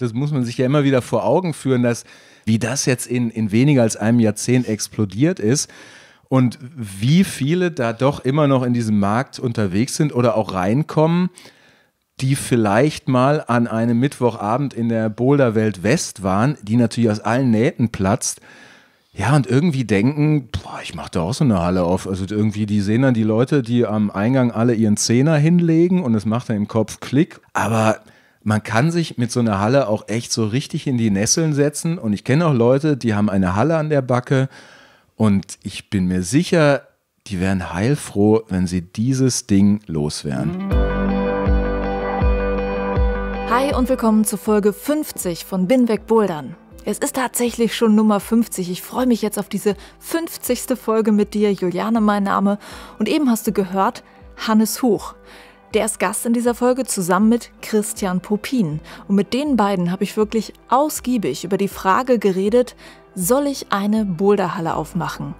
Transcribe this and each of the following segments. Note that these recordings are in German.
das muss man sich ja immer wieder vor Augen führen, dass wie das jetzt in, in weniger als einem Jahrzehnt explodiert ist und wie viele da doch immer noch in diesem Markt unterwegs sind oder auch reinkommen, die vielleicht mal an einem Mittwochabend in der Boulderwelt West waren, die natürlich aus allen Nähten platzt. Ja, und irgendwie denken, boah, ich mache da auch so eine Halle auf. Also irgendwie, die sehen dann die Leute, die am Eingang alle ihren Zehner hinlegen und es macht dann im Kopf Klick. Aber man kann sich mit so einer Halle auch echt so richtig in die Nesseln setzen. Und ich kenne auch Leute, die haben eine Halle an der Backe. Und ich bin mir sicher, die wären heilfroh, wenn sie dieses Ding loswerden. Hi und willkommen zu Folge 50 von Binweg Bouldern. Es ist tatsächlich schon Nummer 50. Ich freue mich jetzt auf diese 50. Folge mit dir, Juliane, mein Name. Und eben hast du gehört, Hannes Huch. Der ist Gast in dieser Folge zusammen mit Christian Popin. Und mit den beiden habe ich wirklich ausgiebig über die Frage geredet, soll ich eine Boulderhalle aufmachen?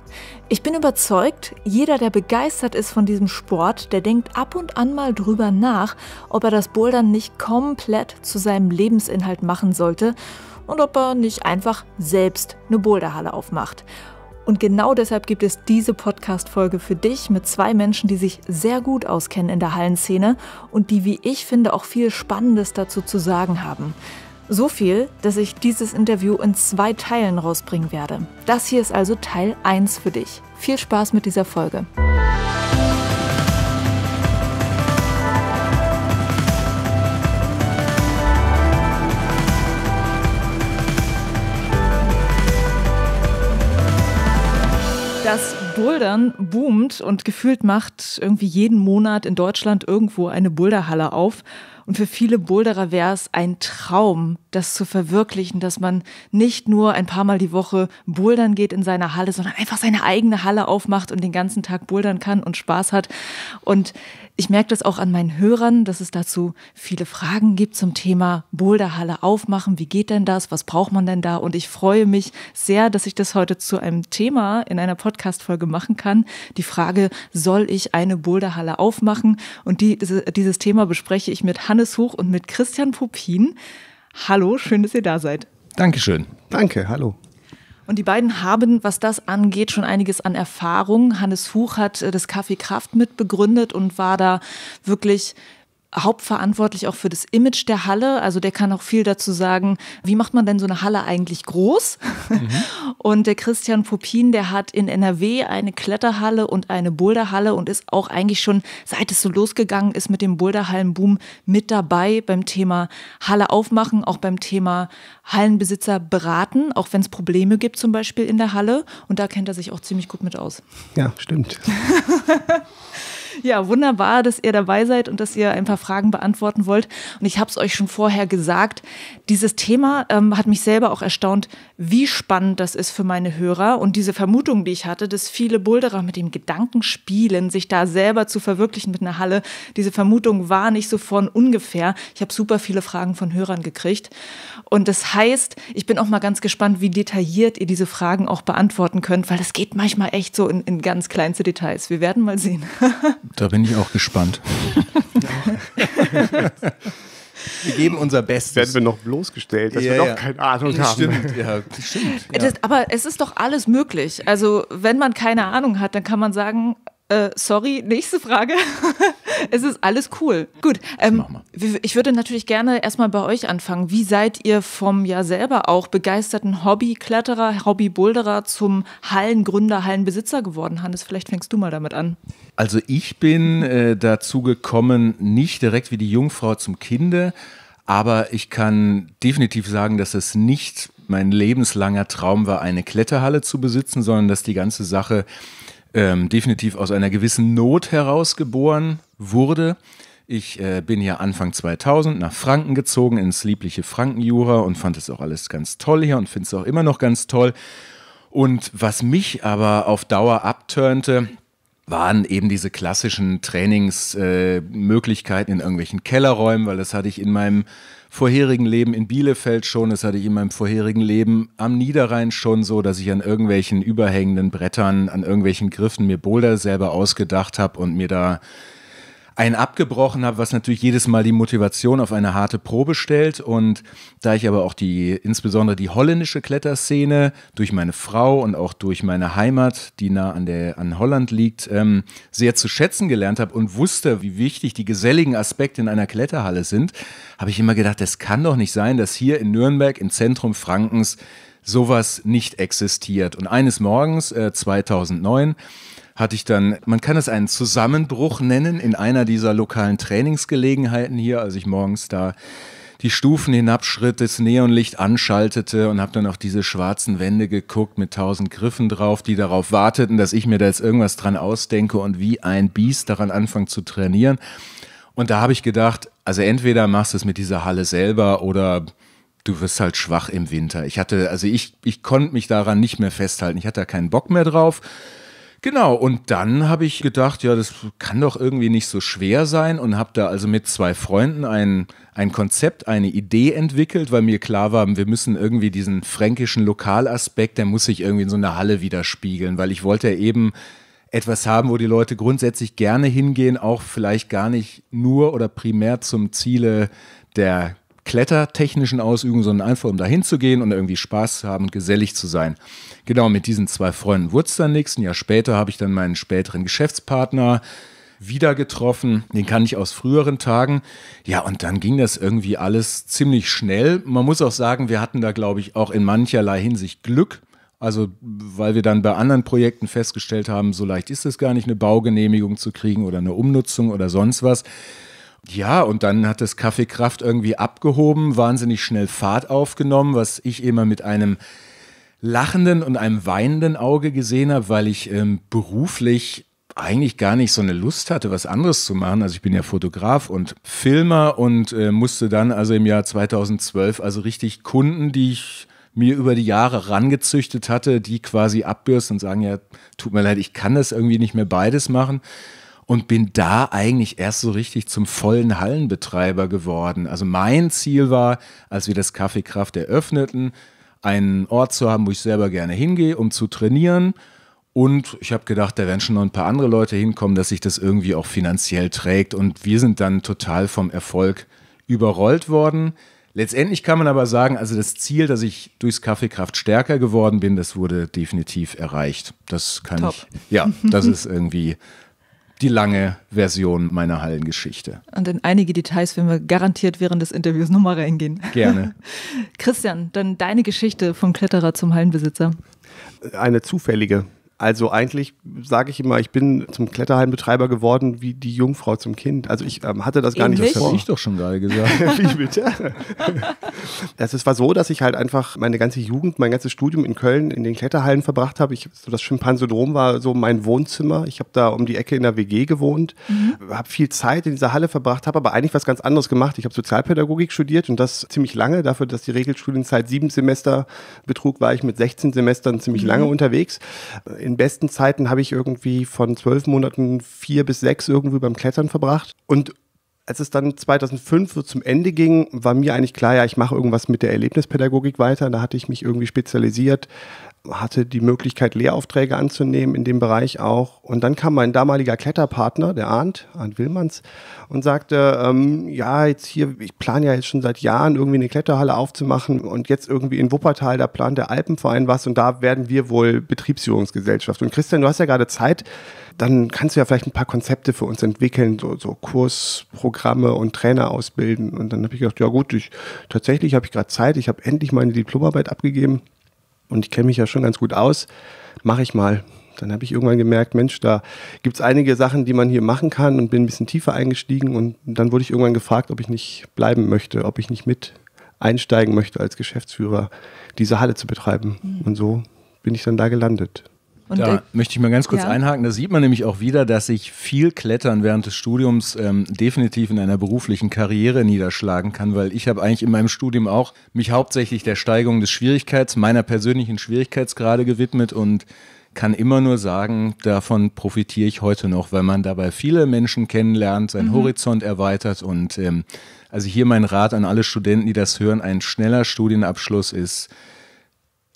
Ich bin überzeugt, jeder, der begeistert ist von diesem Sport, der denkt ab und an mal drüber nach, ob er das Bouldern nicht komplett zu seinem Lebensinhalt machen sollte und ob er nicht einfach selbst eine Boulderhalle aufmacht. Und genau deshalb gibt es diese Podcast-Folge für dich mit zwei Menschen, die sich sehr gut auskennen in der Hallenszene und die, wie ich finde, auch viel Spannendes dazu zu sagen haben. So viel, dass ich dieses Interview in zwei Teilen rausbringen werde. Das hier ist also Teil 1 für dich. Viel Spaß mit dieser Folge. Bouldern boomt und gefühlt macht irgendwie jeden Monat in Deutschland irgendwo eine Boulderhalle auf. Und für viele Boulderer wäre es ein Traum, das zu verwirklichen, dass man nicht nur ein paar Mal die Woche bouldern geht in seiner Halle, sondern einfach seine eigene Halle aufmacht und den ganzen Tag bouldern kann und Spaß hat. Und ich merke das auch an meinen Hörern, dass es dazu viele Fragen gibt zum Thema Boulderhalle aufmachen. Wie geht denn das? Was braucht man denn da? Und ich freue mich sehr, dass ich das heute zu einem Thema in einer Podcast-Folge machen kann. Die Frage, soll ich eine Boulderhalle aufmachen? Und die, dieses Thema bespreche ich mit Hannes Hoch und mit Christian Popin. Hallo, schön, dass ihr da seid. Dankeschön. Danke, hallo. Und die beiden haben, was das angeht, schon einiges an Erfahrung. Hannes Huch hat äh, das Café Kraft mitbegründet und war da wirklich hauptverantwortlich auch für das Image der Halle. Also der kann auch viel dazu sagen, wie macht man denn so eine Halle eigentlich groß? Mhm. Und der Christian Popin, der hat in NRW eine Kletterhalle und eine Boulderhalle und ist auch eigentlich schon, seit es so losgegangen ist mit dem Boulderhallenboom, mit dabei beim Thema Halle aufmachen, auch beim Thema Hallenbesitzer beraten, auch wenn es Probleme gibt zum Beispiel in der Halle. Und da kennt er sich auch ziemlich gut mit aus. Ja, stimmt. Ja, wunderbar, dass ihr dabei seid und dass ihr ein paar Fragen beantworten wollt. Und ich habe es euch schon vorher gesagt, dieses Thema ähm, hat mich selber auch erstaunt, wie spannend das ist für meine Hörer und diese Vermutung, die ich hatte, dass viele Boulderer mit dem Gedanken spielen, sich da selber zu verwirklichen mit einer Halle. Diese Vermutung war nicht so von ungefähr. Ich habe super viele Fragen von Hörern gekriegt. Und das heißt, ich bin auch mal ganz gespannt, wie detailliert ihr diese Fragen auch beantworten könnt, weil das geht manchmal echt so in, in ganz kleinste Details. Wir werden mal sehen. da bin ich auch gespannt. Wir geben unser Bestes. Werden wir noch bloßgestellt, dass ja, wir noch ja. keine Ahnung haben. Stimmt, ja, stimmt. Das, aber es ist doch alles möglich. Also, wenn man keine Ahnung hat, dann kann man sagen, äh, sorry, nächste Frage. es ist alles cool. Gut, ähm, ich würde natürlich gerne erstmal bei euch anfangen. Wie seid ihr vom ja selber auch begeisterten Hobbykletterer, Hobbyboulderer zum Hallengründer, Hallenbesitzer geworden? Hannes, vielleicht fängst du mal damit an. Also ich bin äh, dazu gekommen, nicht direkt wie die Jungfrau zum Kinder, aber ich kann definitiv sagen, dass es nicht mein lebenslanger Traum war, eine Kletterhalle zu besitzen, sondern dass die ganze Sache ähm, definitiv aus einer gewissen Not herausgeboren wurde. Ich äh, bin ja Anfang 2000 nach Franken gezogen, ins liebliche Frankenjura und fand es auch alles ganz toll hier und finde es auch immer noch ganz toll. Und was mich aber auf Dauer abturnte, waren eben diese klassischen Trainingsmöglichkeiten äh, in irgendwelchen Kellerräumen, weil das hatte ich in meinem vorherigen Leben in Bielefeld schon, das hatte ich in meinem vorherigen Leben am Niederrhein schon so, dass ich an irgendwelchen überhängenden Brettern, an irgendwelchen Griffen mir Boulder selber ausgedacht habe und mir da ein abgebrochen habe, was natürlich jedes Mal die Motivation auf eine harte Probe stellt. Und da ich aber auch die, insbesondere die holländische Kletterszene durch meine Frau und auch durch meine Heimat, die nah an, der, an Holland liegt, ähm, sehr zu schätzen gelernt habe und wusste, wie wichtig die geselligen Aspekte in einer Kletterhalle sind, habe ich immer gedacht, das kann doch nicht sein, dass hier in Nürnberg, im Zentrum Frankens, sowas nicht existiert. Und eines Morgens, äh, 2009, hatte ich dann, man kann es einen Zusammenbruch nennen, in einer dieser lokalen Trainingsgelegenheiten hier, als ich morgens da die Stufen hinabschritt, das Neonlicht anschaltete und habe dann auf diese schwarzen Wände geguckt mit tausend Griffen drauf, die darauf warteten, dass ich mir da jetzt irgendwas dran ausdenke und wie ein Biest daran anfange zu trainieren. Und da habe ich gedacht, also entweder machst du es mit dieser Halle selber oder du wirst halt schwach im Winter. Ich hatte, also ich, ich konnte mich daran nicht mehr festhalten. Ich hatte da keinen Bock mehr drauf. Genau, und dann habe ich gedacht, ja, das kann doch irgendwie nicht so schwer sein und habe da also mit zwei Freunden ein, ein Konzept, eine Idee entwickelt, weil mir klar war, wir müssen irgendwie diesen fränkischen Lokalaspekt, der muss sich irgendwie in so einer Halle widerspiegeln, weil ich wollte eben etwas haben, wo die Leute grundsätzlich gerne hingehen, auch vielleicht gar nicht nur oder primär zum Ziele der klettertechnischen Ausübung, sondern einfach um dahin zu gehen und irgendwie Spaß zu haben und gesellig zu sein. Genau, mit diesen zwei Freunden wurde es dann nichts. Ein Jahr später habe ich dann meinen späteren Geschäftspartner wieder getroffen. Den kann ich aus früheren Tagen. Ja, und dann ging das irgendwie alles ziemlich schnell. Man muss auch sagen, wir hatten da, glaube ich, auch in mancherlei Hinsicht Glück. Also, weil wir dann bei anderen Projekten festgestellt haben, so leicht ist es gar nicht, eine Baugenehmigung zu kriegen oder eine Umnutzung oder sonst was. Ja, und dann hat das Kaffeekraft irgendwie abgehoben, wahnsinnig schnell Fahrt aufgenommen, was ich immer mit einem lachenden und einem weinenden Auge gesehen habe, weil ich ähm, beruflich eigentlich gar nicht so eine Lust hatte, was anderes zu machen. Also ich bin ja Fotograf und Filmer und äh, musste dann also im Jahr 2012 also richtig Kunden, die ich mir über die Jahre rangezüchtet hatte, die quasi abbürsten und sagen, ja, tut mir leid, ich kann das irgendwie nicht mehr beides machen und bin da eigentlich erst so richtig zum vollen Hallenbetreiber geworden. Also mein Ziel war, als wir das Kaffeekraft eröffneten, einen Ort zu haben, wo ich selber gerne hingehe, um zu trainieren. Und ich habe gedacht, da werden schon noch ein paar andere Leute hinkommen, dass sich das irgendwie auch finanziell trägt. Und wir sind dann total vom Erfolg überrollt worden. Letztendlich kann man aber sagen, also das Ziel, dass ich durchs Kaffeekraft stärker geworden bin, das wurde definitiv erreicht. Das kann Top. ich. Ja, das ist irgendwie die lange Version meiner Hallengeschichte. Und in einige Details werden wir garantiert während des Interviews nochmal reingehen. Gerne. Christian, dann deine Geschichte vom Kletterer zum Hallenbesitzer. Eine zufällige. Also eigentlich sage ich immer, ich bin zum Kletterhallenbetreiber geworden wie die Jungfrau zum Kind. Also ich ähm, hatte das gar Ähnlich? nicht. Das habe ich doch schon gerade gesagt. wie bitte? Also es war so, dass ich halt einfach meine ganze Jugend, mein ganzes Studium in Köln in den Kletterhallen verbracht habe. so das Schimpansodrom war so mein Wohnzimmer. Ich habe da um die Ecke in der WG gewohnt, mhm. habe viel Zeit in dieser Halle verbracht, habe aber eigentlich was ganz anderes gemacht. Ich habe Sozialpädagogik studiert und das ziemlich lange. Dafür, dass die Regelstudienzeit sieben Semester betrug, war ich mit 16 Semestern ziemlich mhm. lange unterwegs. In in besten Zeiten habe ich irgendwie von zwölf Monaten vier bis sechs irgendwie beim Klettern verbracht. Und als es dann 2005 so zum Ende ging, war mir eigentlich klar, ja, ich mache irgendwas mit der Erlebnispädagogik weiter. Da hatte ich mich irgendwie spezialisiert hatte die Möglichkeit, Lehraufträge anzunehmen in dem Bereich auch. Und dann kam mein damaliger Kletterpartner, der Arndt, Arndt Willmanns, und sagte, ähm, ja, jetzt hier, ich plane ja jetzt schon seit Jahren irgendwie eine Kletterhalle aufzumachen und jetzt irgendwie in Wuppertal, da plant der Alpenverein was und da werden wir wohl Betriebsführungsgesellschaft. Und Christian, du hast ja gerade Zeit, dann kannst du ja vielleicht ein paar Konzepte für uns entwickeln, so, so Kursprogramme und Trainer ausbilden. Und dann habe ich gedacht, ja gut, ich, tatsächlich habe ich gerade Zeit, ich habe endlich meine Diplomarbeit abgegeben und ich kenne mich ja schon ganz gut aus, mache ich mal. Dann habe ich irgendwann gemerkt, Mensch, da gibt es einige Sachen, die man hier machen kann und bin ein bisschen tiefer eingestiegen und dann wurde ich irgendwann gefragt, ob ich nicht bleiben möchte, ob ich nicht mit einsteigen möchte als Geschäftsführer, diese Halle zu betreiben. Mhm. Und so bin ich dann da gelandet. Und da äh, möchte ich mal ganz kurz ja. einhaken. Da sieht man nämlich auch wieder, dass sich viel Klettern während des Studiums ähm, definitiv in einer beruflichen Karriere niederschlagen kann, weil ich habe eigentlich in meinem Studium auch mich hauptsächlich der Steigerung des Schwierigkeits, meiner persönlichen Schwierigkeitsgrade gewidmet und kann immer nur sagen, davon profitiere ich heute noch, weil man dabei viele Menschen kennenlernt, seinen mhm. Horizont erweitert und ähm, also hier mein Rat an alle Studenten, die das hören, ein schneller Studienabschluss ist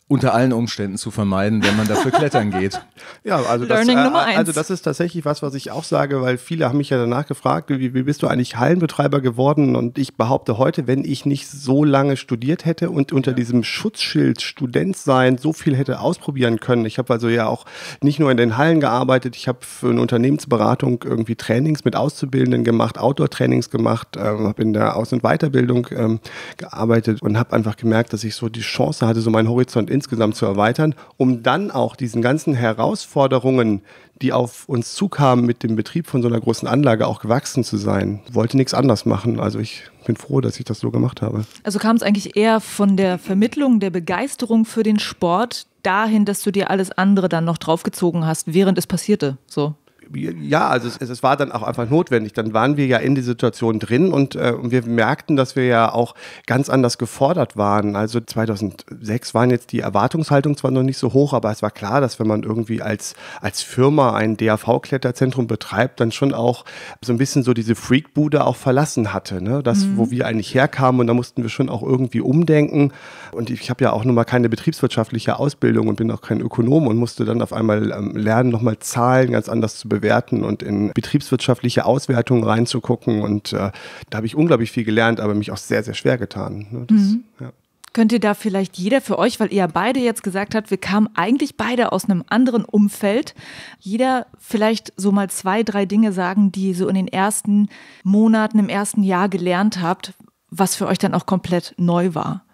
unter allen Umständen zu vermeiden, wenn man dafür klettern geht. Ja, also das, äh, also das ist tatsächlich was, was ich auch sage, weil viele haben mich ja danach gefragt, wie, wie bist du eigentlich Hallenbetreiber geworden? Und ich behaupte heute, wenn ich nicht so lange studiert hätte und unter ja. diesem Schutzschild Student sein so viel hätte ausprobieren können. Ich habe also ja auch nicht nur in den Hallen gearbeitet, ich habe für eine Unternehmensberatung irgendwie Trainings mit Auszubildenden gemacht, Outdoor-Trainings gemacht, ähm, habe in der Aus- und Weiterbildung ähm, gearbeitet und habe einfach gemerkt, dass ich so die Chance hatte, so meinen Horizont insgesamt zu erweitern, um dann auch diesen ganzen Herausforderungen, die auf uns zukamen, mit dem Betrieb von so einer großen Anlage auch gewachsen zu sein. Wollte nichts anders machen. Also ich bin froh, dass ich das so gemacht habe. Also kam es eigentlich eher von der Vermittlung der Begeisterung für den Sport dahin, dass du dir alles andere dann noch draufgezogen hast, während es passierte, so? ja, also es, es, war dann auch einfach notwendig. Dann waren wir ja in die Situation drin und, äh, wir merkten, dass wir ja auch ganz anders gefordert waren. Also 2006 waren jetzt die Erwartungshaltung zwar noch nicht so hoch, aber es war klar, dass wenn man irgendwie als, als Firma ein DAV-Kletterzentrum betreibt, dann schon auch so ein bisschen so diese Freakbude auch verlassen hatte. Ne? Das, mhm. wo wir eigentlich herkamen und da mussten wir schon auch irgendwie umdenken. Und ich habe ja auch nun mal keine betriebswirtschaftliche Ausbildung und bin auch kein Ökonom und musste dann auf einmal ähm, lernen, nochmal Zahlen ganz anders zu bewerten und in betriebswirtschaftliche Auswertungen reinzugucken. Und äh, da habe ich unglaublich viel gelernt, aber mich auch sehr, sehr schwer getan. Ne? Das, mhm. ja. Könnt ihr da vielleicht jeder für euch, weil ihr ja beide jetzt gesagt habt, wir kamen eigentlich beide aus einem anderen Umfeld, jeder vielleicht so mal zwei, drei Dinge sagen, die so in den ersten Monaten, im ersten Jahr gelernt habt, was für euch dann auch komplett neu war?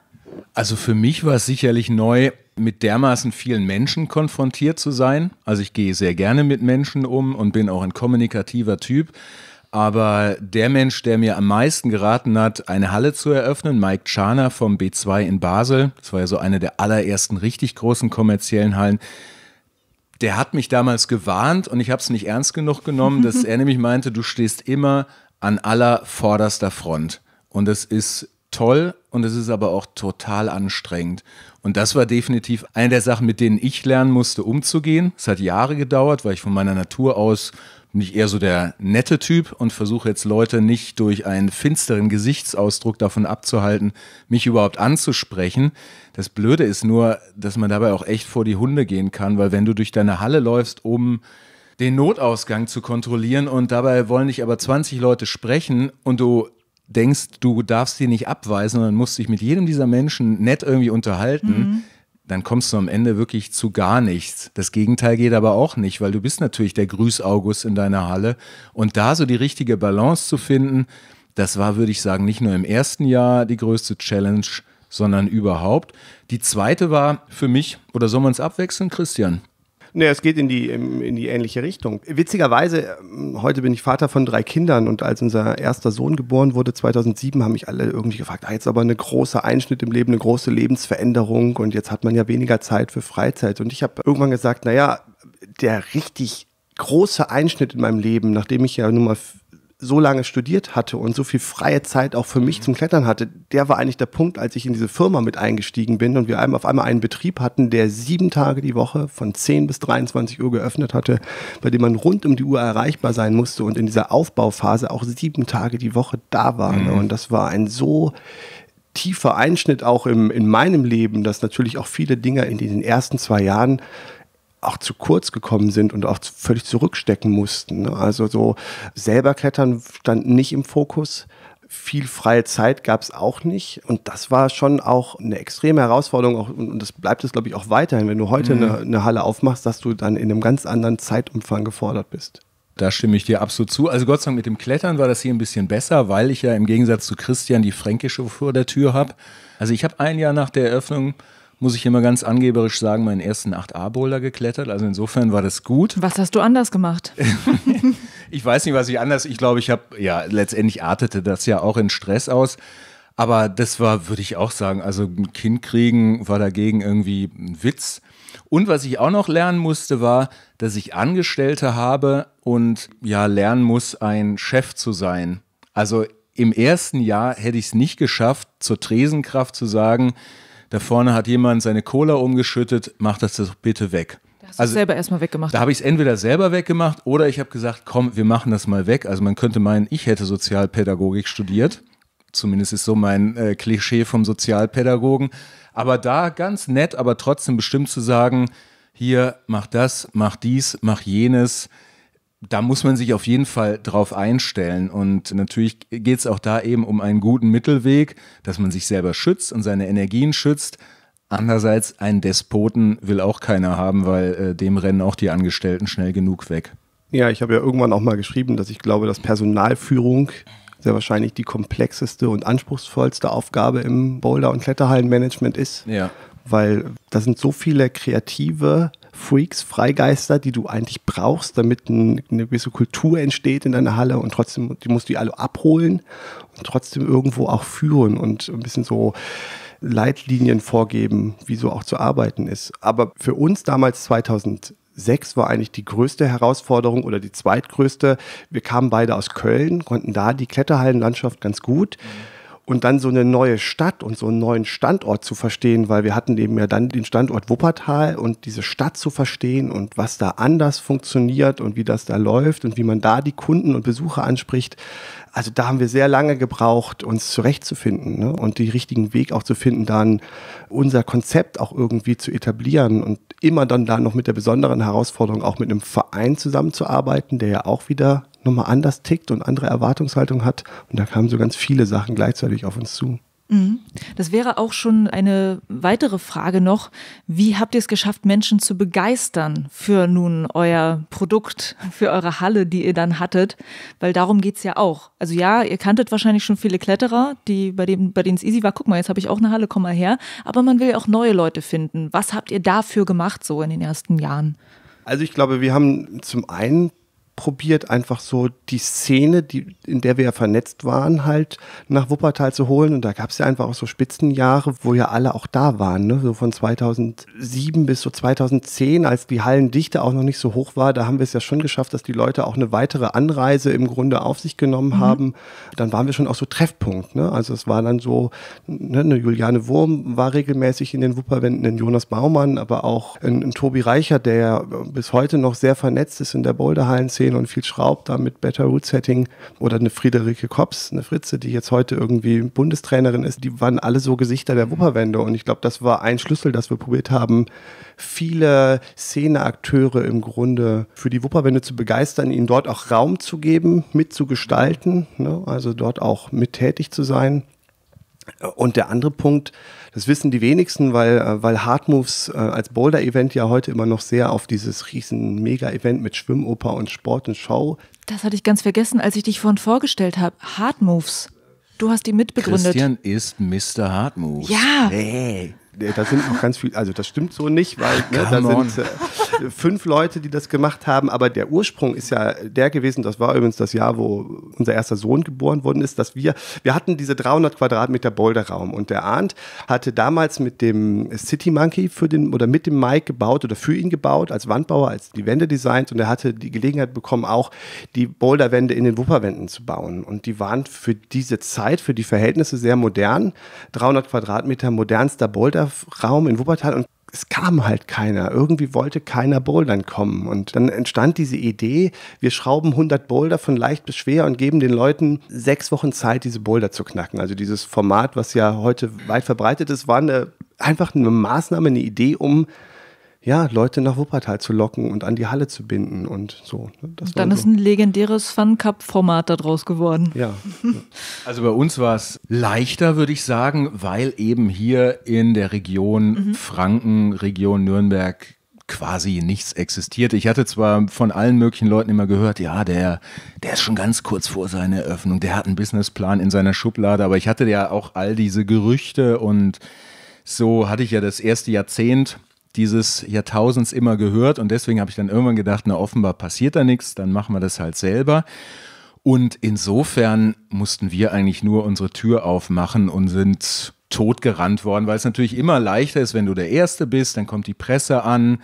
Also für mich war es sicherlich neu, mit dermaßen vielen Menschen konfrontiert zu sein. Also ich gehe sehr gerne mit Menschen um und bin auch ein kommunikativer Typ. Aber der Mensch, der mir am meisten geraten hat, eine Halle zu eröffnen, Mike Czana vom B2 in Basel, das war ja so eine der allerersten richtig großen kommerziellen Hallen, der hat mich damals gewarnt und ich habe es nicht ernst genug genommen, dass er nämlich meinte, du stehst immer an aller vorderster Front. Und das ist toll und es ist aber auch total anstrengend. Und das war definitiv eine der Sachen, mit denen ich lernen musste, umzugehen. Es hat Jahre gedauert, weil ich von meiner Natur aus bin ich eher so der nette Typ und versuche jetzt Leute nicht durch einen finsteren Gesichtsausdruck davon abzuhalten, mich überhaupt anzusprechen. Das Blöde ist nur, dass man dabei auch echt vor die Hunde gehen kann, weil wenn du durch deine Halle läufst, um den Notausgang zu kontrollieren und dabei wollen dich aber 20 Leute sprechen und du denkst, du darfst sie nicht abweisen, sondern musst dich mit jedem dieser Menschen nett irgendwie unterhalten, mhm. dann kommst du am Ende wirklich zu gar nichts. Das Gegenteil geht aber auch nicht, weil du bist natürlich der Grüß-August in deiner Halle. Und da so die richtige Balance zu finden, das war, würde ich sagen, nicht nur im ersten Jahr die größte Challenge, sondern überhaupt. Die zweite war für mich, oder soll man es abwechseln, Christian? Ne, es geht in die, in die ähnliche Richtung. Witzigerweise, ähm, heute bin ich Vater von drei Kindern und als unser erster Sohn geboren wurde, 2007, haben mich alle irgendwie gefragt, ah, jetzt aber eine große Einschnitt im Leben, eine große Lebensveränderung und jetzt hat man ja weniger Zeit für Freizeit. Und ich habe irgendwann gesagt, naja, der richtig große Einschnitt in meinem Leben, nachdem ich ja nun mal so lange studiert hatte und so viel freie Zeit auch für mich mhm. zum Klettern hatte, der war eigentlich der Punkt, als ich in diese Firma mit eingestiegen bin und wir auf einmal einen Betrieb hatten, der sieben Tage die Woche von 10 bis 23 Uhr geöffnet hatte, bei dem man rund um die Uhr erreichbar sein musste und in dieser Aufbauphase auch sieben Tage die Woche da war. Mhm. Und das war ein so tiefer Einschnitt auch im, in meinem Leben, dass natürlich auch viele Dinge in diesen ersten zwei Jahren auch zu kurz gekommen sind und auch völlig zurückstecken mussten. Ne? Also so selber klettern stand nicht im Fokus. Viel freie Zeit gab es auch nicht. Und das war schon auch eine extreme Herausforderung. und das bleibt es, glaube ich, auch weiterhin, wenn du heute mhm. eine, eine Halle aufmachst, dass du dann in einem ganz anderen Zeitumfang gefordert bist. Da stimme ich dir absolut zu. Also Gott sei Dank mit dem Klettern war das hier ein bisschen besser, weil ich ja im Gegensatz zu Christian die Fränkische vor der Tür habe. Also ich habe ein Jahr nach der Eröffnung muss ich immer ganz angeberisch sagen, meinen ersten 8A-Boulder geklettert. Also insofern war das gut. Was hast du anders gemacht? ich weiß nicht, was ich anders. Ich glaube, ich habe, ja, letztendlich artete das ja auch in Stress aus. Aber das war, würde ich auch sagen, also ein Kind kriegen war dagegen irgendwie ein Witz. Und was ich auch noch lernen musste, war, dass ich Angestellte habe und ja lernen muss, ein Chef zu sein. Also im ersten Jahr hätte ich es nicht geschafft, zur Tresenkraft zu sagen, da vorne hat jemand seine Cola umgeschüttet, mach das doch bitte weg. Da hast also, selber erstmal weggemacht. Da habe ich es entweder selber weggemacht oder ich habe gesagt, komm, wir machen das mal weg. Also man könnte meinen, ich hätte Sozialpädagogik studiert. Zumindest ist so mein äh, Klischee vom Sozialpädagogen. Aber da ganz nett, aber trotzdem bestimmt zu sagen, hier, mach das, mach dies, mach jenes da muss man sich auf jeden Fall drauf einstellen. Und natürlich geht es auch da eben um einen guten Mittelweg, dass man sich selber schützt und seine Energien schützt. Andererseits, einen Despoten will auch keiner haben, weil äh, dem rennen auch die Angestellten schnell genug weg. Ja, ich habe ja irgendwann auch mal geschrieben, dass ich glaube, dass Personalführung sehr wahrscheinlich die komplexeste und anspruchsvollste Aufgabe im Boulder- und Kletterhallenmanagement ist. Ja. Weil da sind so viele kreative Freaks, Freigeister, die du eigentlich brauchst, damit eine gewisse Kultur entsteht in deiner Halle und trotzdem die musst du die alle abholen und trotzdem irgendwo auch führen und ein bisschen so Leitlinien vorgeben, wie so auch zu arbeiten ist. Aber für uns damals 2000 2006 war eigentlich die größte Herausforderung oder die zweitgrößte. Wir kamen beide aus Köln, konnten da die Kletterhallenlandschaft ganz gut. Mhm und dann so eine neue Stadt und so einen neuen Standort zu verstehen, weil wir hatten eben ja dann den Standort Wuppertal und diese Stadt zu verstehen und was da anders funktioniert und wie das da läuft und wie man da die Kunden und Besucher anspricht. Also da haben wir sehr lange gebraucht, uns zurechtzufinden ne? und den richtigen Weg auch zu finden, dann unser Konzept auch irgendwie zu etablieren und immer dann da noch mit der besonderen Herausforderung auch mit einem Verein zusammenzuarbeiten, der ja auch wieder nochmal anders tickt und andere Erwartungshaltung hat. Und da kamen so ganz viele Sachen gleichzeitig auf uns zu. Mhm. Das wäre auch schon eine weitere Frage noch. Wie habt ihr es geschafft, Menschen zu begeistern für nun euer Produkt, für eure Halle, die ihr dann hattet? Weil darum geht es ja auch. Also ja, ihr kanntet wahrscheinlich schon viele Kletterer, die, bei, dem, bei denen es easy war, guck mal, jetzt habe ich auch eine Halle, komm mal her. Aber man will ja auch neue Leute finden. Was habt ihr dafür gemacht so in den ersten Jahren? Also ich glaube, wir haben zum einen probiert, einfach so die Szene, die, in der wir ja vernetzt waren, halt nach Wuppertal zu holen. Und da gab es ja einfach auch so Spitzenjahre, wo ja alle auch da waren. Ne? So von 2007 bis so 2010, als die Hallendichte auch noch nicht so hoch war, da haben wir es ja schon geschafft, dass die Leute auch eine weitere Anreise im Grunde auf sich genommen mhm. haben. Dann waren wir schon auch so Treffpunkt. Ne? Also es war dann so, ne, eine Juliane Wurm war regelmäßig in den Wupperwänden, ein Jonas Baumann, aber auch ein, ein Tobi Reicher, der ja bis heute noch sehr vernetzt ist in der Boulderhallen-Szene gehen und viel Schraub da mit Better Root Setting oder eine Friederike Kops, eine Fritze, die jetzt heute irgendwie Bundestrainerin ist, die waren alle so Gesichter der Wupperwende und ich glaube, das war ein Schlüssel, dass wir probiert haben, viele Szeneakteure im Grunde für die Wupperwende zu begeistern, ihnen dort auch Raum zu geben, mitzugestalten, ne? also dort auch mit tätig zu sein. Und der andere Punkt, das wissen die wenigsten, weil, äh, weil Hard Moves äh, als Boulder-Event ja heute immer noch sehr auf dieses riesen Mega-Event mit Schwimmoper und Sport und Show. Das hatte ich ganz vergessen, als ich dich vorhin vorgestellt habe. Hard Moves. Du hast die mitbegründet. Christian ist Mr. Hard Moves. Ja. Hey. Äh, da sind noch ganz viele, also das stimmt so nicht, weil ne, da on. sind äh, fünf Leute, die das gemacht haben, aber der Ursprung ist ja der gewesen, das war übrigens das Jahr, wo unser erster Sohn geboren worden ist, dass wir, wir hatten diese 300 Quadratmeter Boulderraum und der Arndt hatte damals mit dem City Monkey für den, oder mit dem Mike gebaut oder für ihn gebaut, als Wandbauer, als die Wände designt und er hatte die Gelegenheit bekommen, auch die Boulderwände in den Wupperwänden zu bauen und die waren für diese Zeit, für die Verhältnisse sehr modern, 300 Quadratmeter modernster Boulder Raum in Wuppertal und es kam halt keiner. Irgendwie wollte keiner Bouldern kommen. Und dann entstand diese Idee, wir schrauben 100 Boulder von leicht bis schwer und geben den Leuten sechs Wochen Zeit, diese Boulder zu knacken. Also dieses Format, was ja heute weit verbreitet ist, war eine, einfach eine Maßnahme, eine Idee, um ja, Leute nach Wuppertal zu locken und an die Halle zu binden und so. Ne? Das Dann ist ein legendäres Fun-Cup-Format daraus geworden. Ja. also bei uns war es leichter, würde ich sagen, weil eben hier in der Region mhm. Franken, Region Nürnberg quasi nichts existierte. Ich hatte zwar von allen möglichen Leuten immer gehört, ja, der, der ist schon ganz kurz vor seiner Eröffnung, der hat einen Businessplan in seiner Schublade, aber ich hatte ja auch all diese Gerüchte und so hatte ich ja das erste Jahrzehnt dieses Jahrtausends immer gehört und deswegen habe ich dann irgendwann gedacht, na offenbar passiert da nichts, dann machen wir das halt selber. Und insofern mussten wir eigentlich nur unsere Tür aufmachen und sind totgerannt worden, weil es natürlich immer leichter ist, wenn du der Erste bist, dann kommt die Presse an,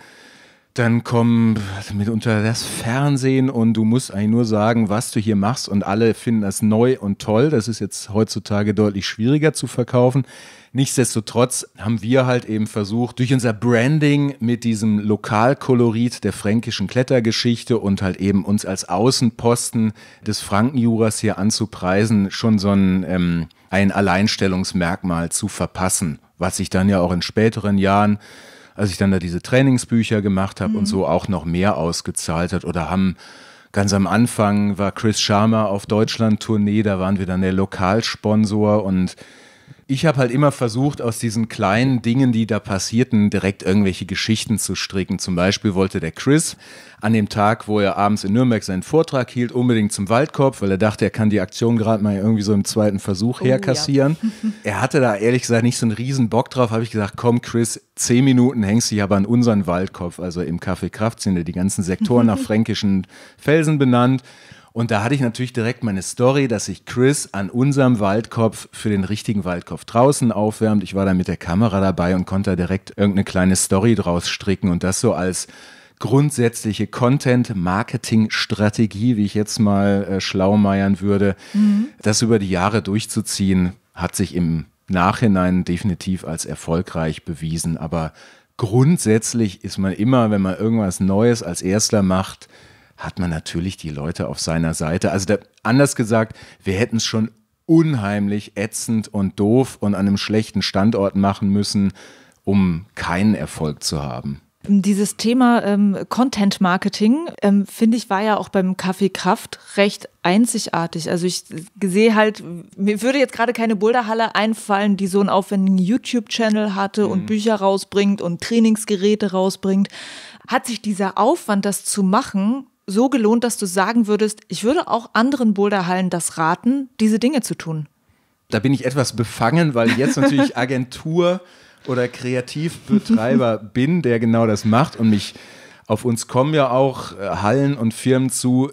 dann kommen also mitunter das Fernsehen und du musst eigentlich nur sagen, was du hier machst und alle finden das neu und toll. Das ist jetzt heutzutage deutlich schwieriger zu verkaufen. Nichtsdestotrotz haben wir halt eben versucht, durch unser Branding mit diesem Lokalkolorit der fränkischen Klettergeschichte und halt eben uns als Außenposten des Frankenjuras hier anzupreisen, schon so ein, ähm, ein Alleinstellungsmerkmal zu verpassen, was sich dann ja auch in späteren Jahren als ich dann da diese Trainingsbücher gemacht habe mhm. und so auch noch mehr ausgezahlt hat oder haben ganz am Anfang war Chris Sharma auf Deutschland-Tournee, da waren wir dann der Lokalsponsor und ich habe halt immer versucht, aus diesen kleinen Dingen, die da passierten, direkt irgendwelche Geschichten zu stricken. Zum Beispiel wollte der Chris an dem Tag, wo er abends in Nürnberg seinen Vortrag hielt, unbedingt zum Waldkopf, weil er dachte, er kann die Aktion gerade mal irgendwie so im zweiten Versuch oh, herkassieren. Ja. er hatte da ehrlich gesagt nicht so einen riesen Bock drauf, habe ich gesagt, komm Chris, zehn Minuten hängst du dich aber an unseren Waldkopf, also im Café Kraft sind ja die ganzen Sektoren nach fränkischen Felsen benannt. Und da hatte ich natürlich direkt meine Story, dass sich Chris an unserem Waldkopf für den richtigen Waldkopf draußen aufwärmt. Ich war da mit der Kamera dabei und konnte da direkt irgendeine kleine Story draus stricken und das so als grundsätzliche Content-Marketing-Strategie, wie ich jetzt mal äh, schlaumeiern würde, mhm. das über die Jahre durchzuziehen, hat sich im Nachhinein definitiv als erfolgreich bewiesen. Aber grundsätzlich ist man immer, wenn man irgendwas Neues als Erster macht, hat man natürlich die Leute auf seiner Seite. Also da, anders gesagt, wir hätten es schon unheimlich ätzend und doof und an einem schlechten Standort machen müssen, um keinen Erfolg zu haben. Dieses Thema ähm, Content Marketing, ähm, finde ich, war ja auch beim Kaffee Kraft recht einzigartig. Also ich sehe halt, mir würde jetzt gerade keine Boulderhalle einfallen, die so einen aufwendigen YouTube-Channel hatte mhm. und Bücher rausbringt und Trainingsgeräte rausbringt. Hat sich dieser Aufwand, das zu machen, so gelohnt, dass du sagen würdest, ich würde auch anderen Boulderhallen das raten, diese Dinge zu tun? Da bin ich etwas befangen, weil jetzt natürlich Agentur oder Kreativbetreiber bin, der genau das macht und mich auf uns kommen ja auch äh, Hallen und Firmen zu,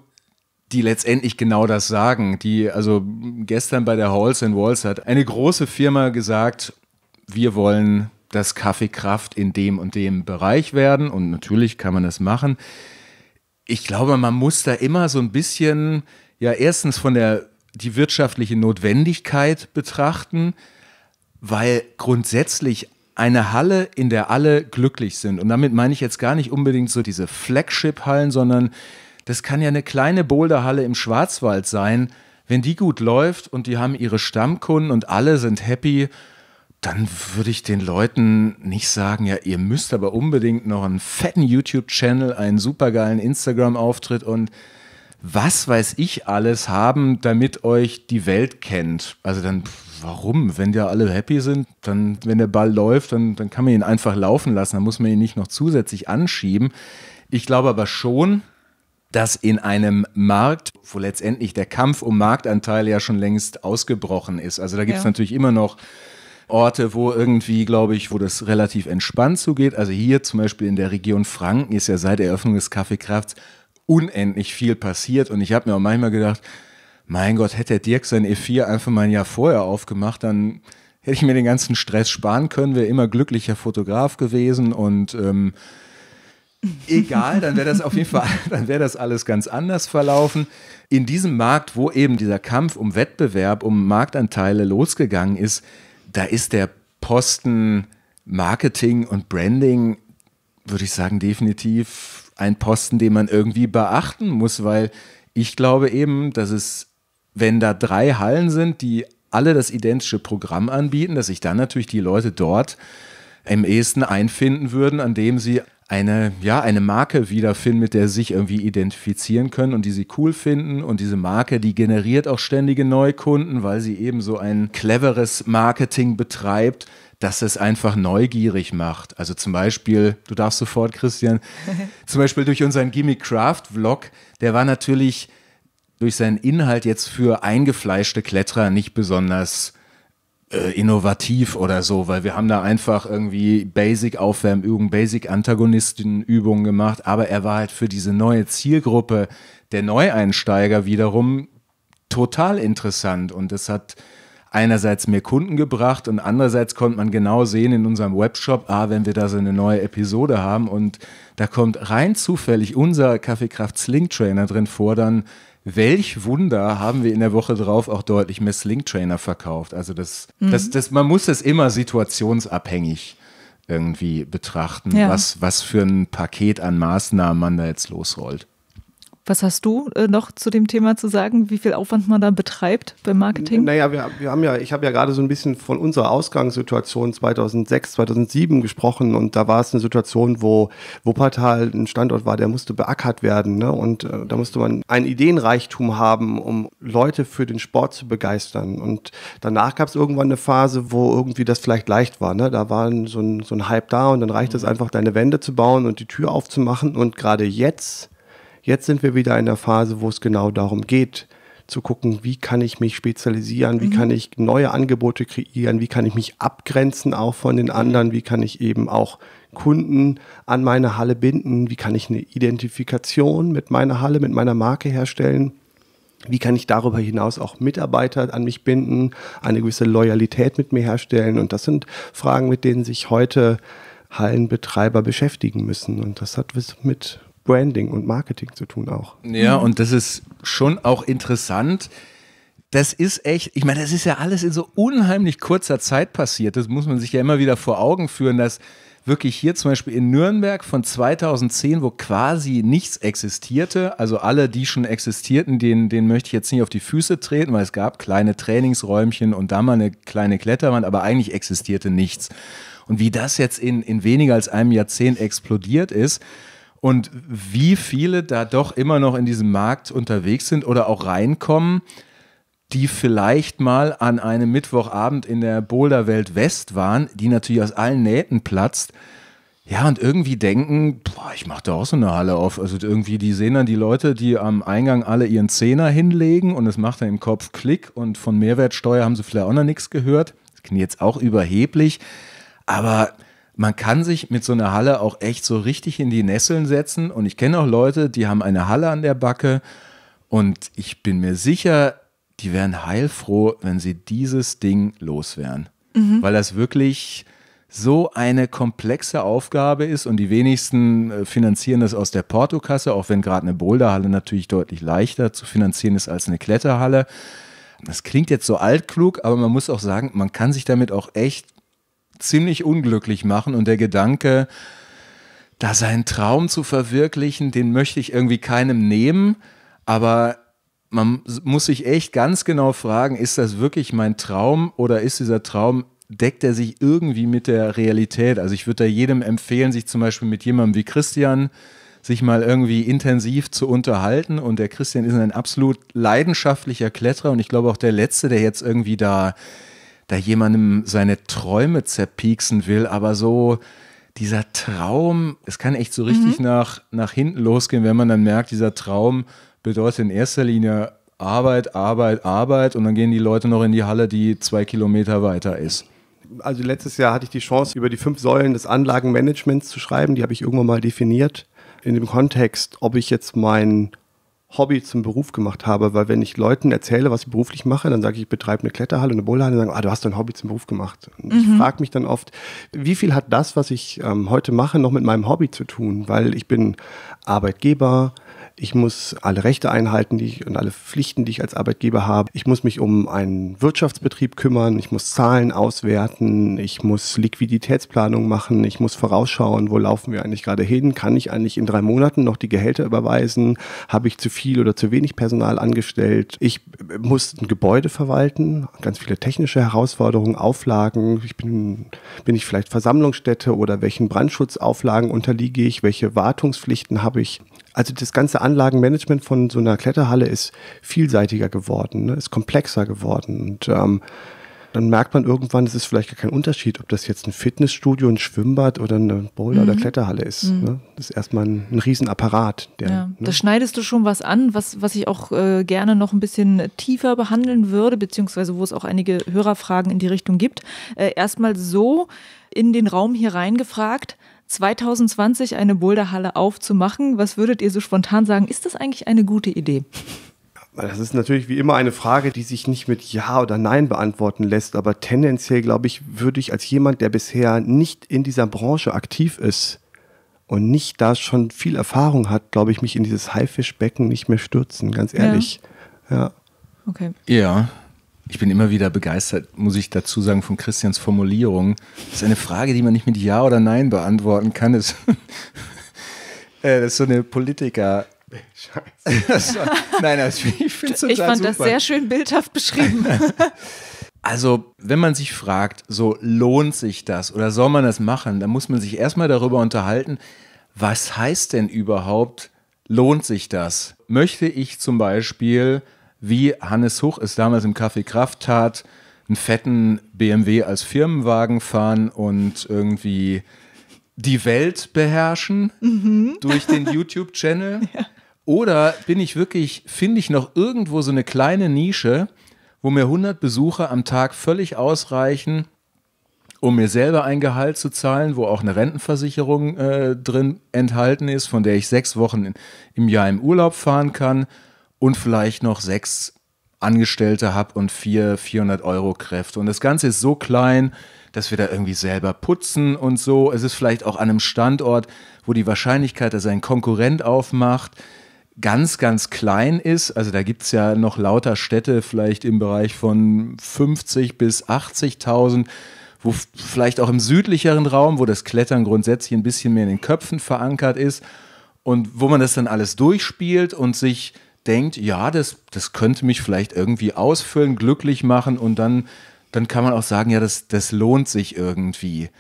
die letztendlich genau das sagen. Die, also gestern bei der Halls and Walls hat eine große Firma gesagt, wir wollen, das Kaffeekraft in dem und dem Bereich werden. Und natürlich kann man das machen. Ich glaube, man muss da immer so ein bisschen, ja, erstens von der, die wirtschaftliche Notwendigkeit betrachten, weil grundsätzlich eine Halle, in der alle glücklich sind. Und damit meine ich jetzt gar nicht unbedingt so diese Flagship-Hallen, sondern das kann ja eine kleine Boulderhalle im Schwarzwald sein. Wenn die gut läuft und die haben ihre Stammkunden und alle sind happy, dann würde ich den Leuten nicht sagen, ja, ihr müsst aber unbedingt noch einen fetten YouTube-Channel, einen supergeilen Instagram-Auftritt und was weiß ich alles haben, damit euch die Welt kennt. Also dann, warum? Wenn ja alle happy sind, dann, wenn der Ball läuft, dann, dann kann man ihn einfach laufen lassen, dann muss man ihn nicht noch zusätzlich anschieben. Ich glaube aber schon, dass in einem Markt, wo letztendlich der Kampf um Marktanteile ja schon längst ausgebrochen ist, also da gibt es ja. natürlich immer noch Orte, wo irgendwie, glaube ich, wo das relativ entspannt zugeht. Also hier zum Beispiel in der Region Franken ist ja seit Eröffnung des Kaffeekrafts unendlich viel passiert. Und ich habe mir auch manchmal gedacht, mein Gott, hätte der Dirk sein E4 einfach mal ein Jahr vorher aufgemacht, dann hätte ich mir den ganzen Stress sparen können, wäre immer glücklicher Fotograf gewesen und ähm, egal, dann wäre das auf jeden Fall, dann wäre das alles ganz anders verlaufen. In diesem Markt, wo eben dieser Kampf um Wettbewerb, um Marktanteile losgegangen ist, da ist der Posten Marketing und Branding, würde ich sagen, definitiv ein Posten, den man irgendwie beachten muss, weil ich glaube eben, dass es, wenn da drei Hallen sind, die alle das identische Programm anbieten, dass sich dann natürlich die Leute dort im ehesten einfinden würden, an dem sie eine, ja, eine Marke wiederfinden, mit der sie sich irgendwie identifizieren können und die sie cool finden. Und diese Marke, die generiert auch ständige Neukunden, weil sie eben so ein cleveres Marketing betreibt dass es einfach neugierig macht. Also zum Beispiel, du darfst sofort, Christian, zum Beispiel durch unseren Gimmick Craft Vlog, der war natürlich durch seinen Inhalt jetzt für eingefleischte Kletterer nicht besonders äh, innovativ oder so, weil wir haben da einfach irgendwie Basic Aufwärmübungen, Basic Antagonistenübungen gemacht, aber er war halt für diese neue Zielgruppe der Neueinsteiger wiederum total interessant und es hat einerseits mehr Kunden gebracht und andererseits konnte man genau sehen in unserem Webshop, ah, wenn wir da so eine neue Episode haben und da kommt rein zufällig unser Kaffeekraft Sling Trainer drin vor, dann welch Wunder haben wir in der Woche drauf auch deutlich mehr Sling Trainer verkauft. Also das, mhm. das, das, man muss das immer situationsabhängig irgendwie betrachten, ja. was, was für ein Paket an Maßnahmen man da jetzt losrollt. Was hast du äh, noch zu dem Thema zu sagen, wie viel Aufwand man da betreibt beim Marketing? Naja, wir, wir haben ja, ich habe ja gerade so ein bisschen von unserer Ausgangssituation 2006, 2007 gesprochen und da war es eine Situation, wo Wuppertal ein Standort war, der musste beackert werden ne? und äh, da musste man einen Ideenreichtum haben, um Leute für den Sport zu begeistern und danach gab es irgendwann eine Phase, wo irgendwie das vielleicht leicht war. Ne? Da war so ein, so ein Hype da und dann reicht es mhm. einfach, deine Wände zu bauen und die Tür aufzumachen und gerade jetzt Jetzt sind wir wieder in der Phase, wo es genau darum geht, zu gucken, wie kann ich mich spezialisieren, wie mhm. kann ich neue Angebote kreieren, wie kann ich mich abgrenzen auch von den anderen, wie kann ich eben auch Kunden an meine Halle binden, wie kann ich eine Identifikation mit meiner Halle, mit meiner Marke herstellen. Wie kann ich darüber hinaus auch Mitarbeiter an mich binden, eine gewisse Loyalität mit mir herstellen? Und das sind Fragen, mit denen sich heute Hallenbetreiber beschäftigen müssen. Und das hat mit Branding und Marketing zu tun auch. Ja, mhm. und das ist schon auch interessant. Das ist echt, ich meine, das ist ja alles in so unheimlich kurzer Zeit passiert. Das muss man sich ja immer wieder vor Augen führen, dass wirklich hier zum Beispiel in Nürnberg von 2010, wo quasi nichts existierte, also alle, die schon existierten, denen, denen möchte ich jetzt nicht auf die Füße treten, weil es gab kleine Trainingsräumchen und da mal eine kleine Kletterwand, aber eigentlich existierte nichts. Und wie das jetzt in, in weniger als einem Jahrzehnt explodiert ist, und wie viele da doch immer noch in diesem Markt unterwegs sind oder auch reinkommen, die vielleicht mal an einem Mittwochabend in der Boulderwelt West waren, die natürlich aus allen Nähten platzt. Ja, und irgendwie denken, boah, ich mache da auch so eine Halle auf. Also irgendwie, die sehen dann die Leute, die am Eingang alle ihren Zehner hinlegen und es macht dann im Kopf Klick und von Mehrwertsteuer haben sie vielleicht auch noch nichts gehört. Das klingt jetzt auch überheblich, aber man kann sich mit so einer Halle auch echt so richtig in die Nesseln setzen. Und ich kenne auch Leute, die haben eine Halle an der Backe. Und ich bin mir sicher, die wären heilfroh, wenn sie dieses Ding loswerden. Mhm. Weil das wirklich so eine komplexe Aufgabe ist und die wenigsten äh, finanzieren das aus der Portokasse, auch wenn gerade eine Boulderhalle natürlich deutlich leichter zu finanzieren ist als eine Kletterhalle. Das klingt jetzt so altklug, aber man muss auch sagen, man kann sich damit auch echt ziemlich unglücklich machen und der Gedanke, da seinen Traum zu verwirklichen, den möchte ich irgendwie keinem nehmen, aber man muss sich echt ganz genau fragen, ist das wirklich mein Traum oder ist dieser Traum, deckt er sich irgendwie mit der Realität? Also ich würde da jedem empfehlen, sich zum Beispiel mit jemandem wie Christian sich mal irgendwie intensiv zu unterhalten. Und der Christian ist ein absolut leidenschaftlicher Kletterer und ich glaube auch der Letzte, der jetzt irgendwie da da jemandem seine Träume zerpieksen will, aber so dieser Traum, es kann echt so mhm. richtig mhm. nach, nach hinten losgehen, wenn man dann merkt, dieser Traum bedeutet in erster Linie Arbeit, Arbeit, Arbeit und dann gehen die Leute noch in die Halle, die zwei Kilometer weiter ist. Also letztes Jahr hatte ich die Chance, über die fünf Säulen des Anlagenmanagements zu schreiben. Die habe ich irgendwann mal definiert. In dem Kontext, ob ich jetzt mein Hobby zum Beruf gemacht habe, weil wenn ich Leuten erzähle, was ich beruflich mache, dann sage ich, ich betreibe eine Kletterhalle, eine Bowlerhalle, und sagen, ah, du hast dein Hobby zum Beruf gemacht. Mhm. ich frage mich dann oft, wie viel hat das, was ich ähm, heute mache, noch mit meinem Hobby zu tun? Weil ich bin Arbeitgeber, ich muss alle Rechte einhalten die ich, und alle Pflichten, die ich als Arbeitgeber habe. Ich muss mich um einen Wirtschaftsbetrieb kümmern. Ich muss Zahlen auswerten. Ich muss Liquiditätsplanung machen. Ich muss vorausschauen, wo laufen wir eigentlich gerade hin. Kann ich eigentlich in drei Monaten noch die Gehälter überweisen? Habe ich zu viel oder zu wenig Personal angestellt? Ich muss ein Gebäude verwalten. Ganz viele technische Herausforderungen, Auflagen. Ich bin, bin ich vielleicht Versammlungsstätte oder welchen Brandschutzauflagen unterliege ich? Welche Wartungspflichten habe ich? also das ganze Anlagenmanagement von so einer Kletterhalle ist vielseitiger geworden, ne? ist komplexer geworden. Und ähm, dann merkt man irgendwann, es ist vielleicht gar kein Unterschied, ob das jetzt ein Fitnessstudio, ein Schwimmbad oder eine Boulder- mhm. oder Kletterhalle ist. Mhm. Ne? Das ist erstmal ein, ein Riesenapparat. Der, ja. ne? Da schneidest du schon was an, was, was ich auch äh, gerne noch ein bisschen tiefer behandeln würde, beziehungsweise wo es auch einige Hörerfragen in die Richtung gibt. Äh, erstmal so in den Raum hier reingefragt. 2020 eine Boulderhalle aufzumachen. Was würdet ihr so spontan sagen? Ist das eigentlich eine gute Idee? Das ist natürlich wie immer eine Frage, die sich nicht mit Ja oder Nein beantworten lässt, aber tendenziell, glaube ich, würde ich als jemand, der bisher nicht in dieser Branche aktiv ist und nicht da schon viel Erfahrung hat, glaube ich, mich in dieses Haifischbecken nicht mehr stürzen, ganz ehrlich. Ja. ja. Okay. Ja, ich bin immer wieder begeistert, muss ich dazu sagen, von Christians Formulierung. Das ist eine Frage, die man nicht mit Ja oder Nein beantworten kann. Das, äh, ist so eine Politiker- Scheiße. nein, also das, ich finde total Ich fand super. das sehr schön bildhaft beschrieben. Also, wenn man sich fragt, so lohnt sich das oder soll man das machen, dann muss man sich erstmal darüber unterhalten, was heißt denn überhaupt, lohnt sich das? Möchte ich zum Beispiel wie Hannes Huch es damals im Café Kraft tat, einen fetten BMW als Firmenwagen fahren und irgendwie die Welt beherrschen mhm. durch den YouTube-Channel? ja. Oder bin ich wirklich, finde ich noch irgendwo so eine kleine Nische, wo mir 100 Besucher am Tag völlig ausreichen, um mir selber ein Gehalt zu zahlen, wo auch eine Rentenversicherung äh, drin enthalten ist, von der ich sechs Wochen in, im Jahr im Urlaub fahren kann und vielleicht noch sechs Angestellte habe und vier 400 Euro Kräfte. Und das Ganze ist so klein, dass wir da irgendwie selber putzen und so. Es ist vielleicht auch an einem Standort, wo die Wahrscheinlichkeit, dass ein Konkurrent aufmacht, ganz, ganz klein ist. Also da gibt es ja noch lauter Städte, vielleicht im Bereich von 50 bis 80.000 wo vielleicht auch im südlicheren Raum, wo das Klettern grundsätzlich ein bisschen mehr in den Köpfen verankert ist und wo man das dann alles durchspielt und sich denkt, ja, das, das könnte mich vielleicht irgendwie ausfüllen, glücklich machen und dann, dann kann man auch sagen, ja, das, das lohnt sich irgendwie.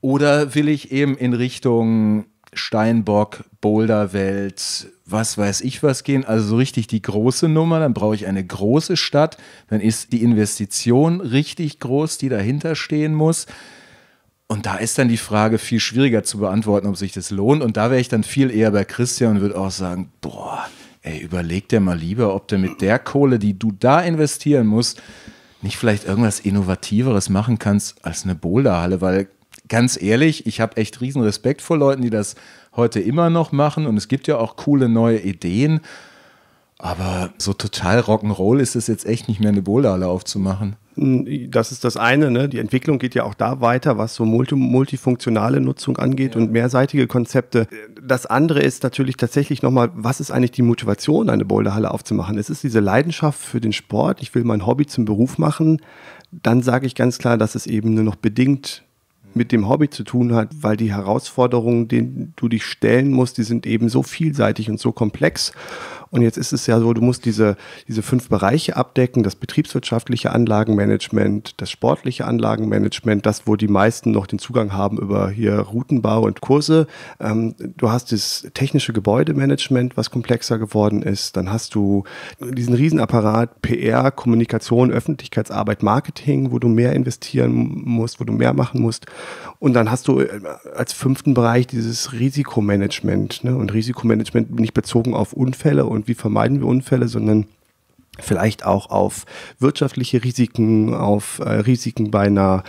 Oder will ich eben in Richtung Steinbock, Boulderwelt, was weiß ich was gehen, also so richtig die große Nummer, dann brauche ich eine große Stadt, dann ist die Investition richtig groß, die dahinter stehen muss. Und da ist dann die Frage viel schwieriger zu beantworten, ob sich das lohnt. Und da wäre ich dann viel eher bei Christian und würde auch sagen, boah, ey, überleg dir mal lieber, ob du mit der Kohle, die du da investieren musst, nicht vielleicht irgendwas Innovativeres machen kannst als eine Boulderhalle, weil ganz ehrlich, ich habe echt riesen Respekt vor Leuten, die das heute immer noch machen und es gibt ja auch coole neue Ideen, aber so total Rock'n'Roll ist es jetzt echt nicht mehr, eine Bowlhalle aufzumachen. Hm, das ist das eine. Ne? Die Entwicklung geht ja auch da weiter, was so multi multifunktionale Nutzung angeht ja. und mehrseitige Konzepte. Das andere ist natürlich tatsächlich nochmal, was ist eigentlich die Motivation, eine Boulderhalle aufzumachen? Es ist diese Leidenschaft für den Sport. Ich will mein Hobby zum Beruf machen. Dann sage ich ganz klar, dass es eben nur noch bedingt mit dem Hobby zu tun hat, weil die Herausforderungen, denen du dich stellen musst, die sind eben so vielseitig und so komplex und jetzt ist es ja so, du musst diese, diese fünf Bereiche abdecken, das betriebswirtschaftliche Anlagenmanagement, das sportliche Anlagenmanagement, das, wo die meisten noch den Zugang haben über hier Routenbau und Kurse. Ähm, du hast das technische Gebäudemanagement, was komplexer geworden ist. Dann hast du diesen Riesenapparat PR, Kommunikation, Öffentlichkeitsarbeit, Marketing, wo du mehr investieren musst, wo du mehr machen musst. Und dann hast du äh, als fünften Bereich dieses Risikomanagement ne? und Risikomanagement nicht bezogen auf Unfälle und und wie vermeiden wir Unfälle, sondern vielleicht auch auf wirtschaftliche Risiken, auf äh, Risiken bei einer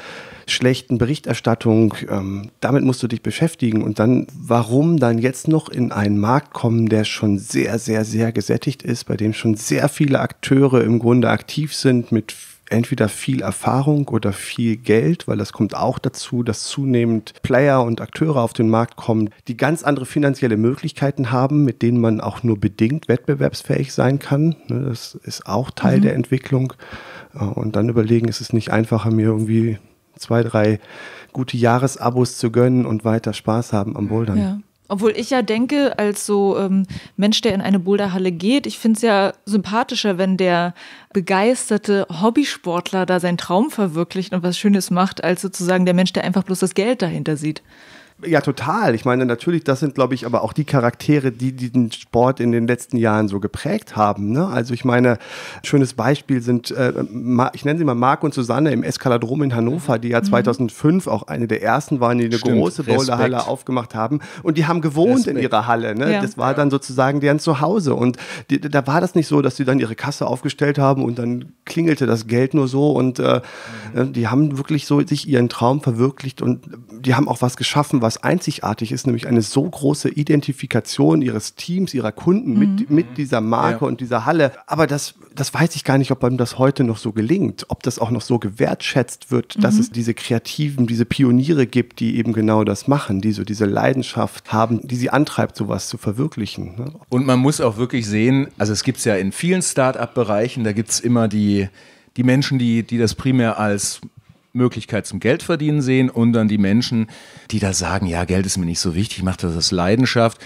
schlechten Berichterstattung. Ähm, damit musst du dich beschäftigen. Und dann, warum dann jetzt noch in einen Markt kommen, der schon sehr, sehr, sehr gesättigt ist, bei dem schon sehr viele Akteure im Grunde aktiv sind mit entweder viel Erfahrung oder viel Geld, weil das kommt auch dazu, dass zunehmend Player und Akteure auf den Markt kommen, die ganz andere finanzielle Möglichkeiten haben, mit denen man auch nur bedingt wettbewerbsfähig sein kann. Ne, das ist auch Teil mhm. der Entwicklung. Äh, und dann überlegen, ist es nicht einfacher, mir irgendwie zwei, drei gute Jahresabos zu gönnen und weiter Spaß haben am Bouldern. Ja. Obwohl ich ja denke, als so ähm, Mensch, der in eine Boulderhalle geht, ich finde es ja sympathischer, wenn der begeisterte Hobbysportler da seinen Traum verwirklicht und was Schönes macht, als sozusagen der Mensch, der einfach bloß das Geld dahinter sieht. Ja, total. Ich meine, natürlich, das sind, glaube ich, aber auch die Charaktere, die diesen Sport in den letzten Jahren so geprägt haben. Ne? Also ich meine, schönes Beispiel sind, äh, ich nenne sie mal Marc und Susanne im Eskaladrom in Hannover, die ja 2005 mhm. auch eine der ersten waren, die eine Stimmt. große Bowlerhalle aufgemacht haben. Und die haben gewohnt Respekt. in ihrer Halle. Ne? Ja. Das war dann sozusagen deren Zuhause. Und die, da war das nicht so, dass sie dann ihre Kasse aufgestellt haben und dann klingelte das Geld nur so. Und äh, mhm. Äh, die haben wirklich so sich ihren Traum verwirklicht und die haben auch was geschaffen, was was einzigartig ist, nämlich eine so große Identifikation ihres Teams, ihrer Kunden mhm. mit, mit dieser Marke ja. und dieser Halle. Aber das, das weiß ich gar nicht, ob einem das heute noch so gelingt, ob das auch noch so gewertschätzt wird, dass mhm. es diese Kreativen, diese Pioniere gibt, die eben genau das machen, die so diese Leidenschaft haben, die sie antreibt, sowas zu verwirklichen. Ne? Und man muss auch wirklich sehen, also es gibt es ja in vielen Start-up-Bereichen, da gibt es immer die die Menschen, die, die das primär als Möglichkeit zum Geldverdienen sehen und dann die Menschen, die da sagen, ja, Geld ist mir nicht so wichtig, ich mache das aus Leidenschaft.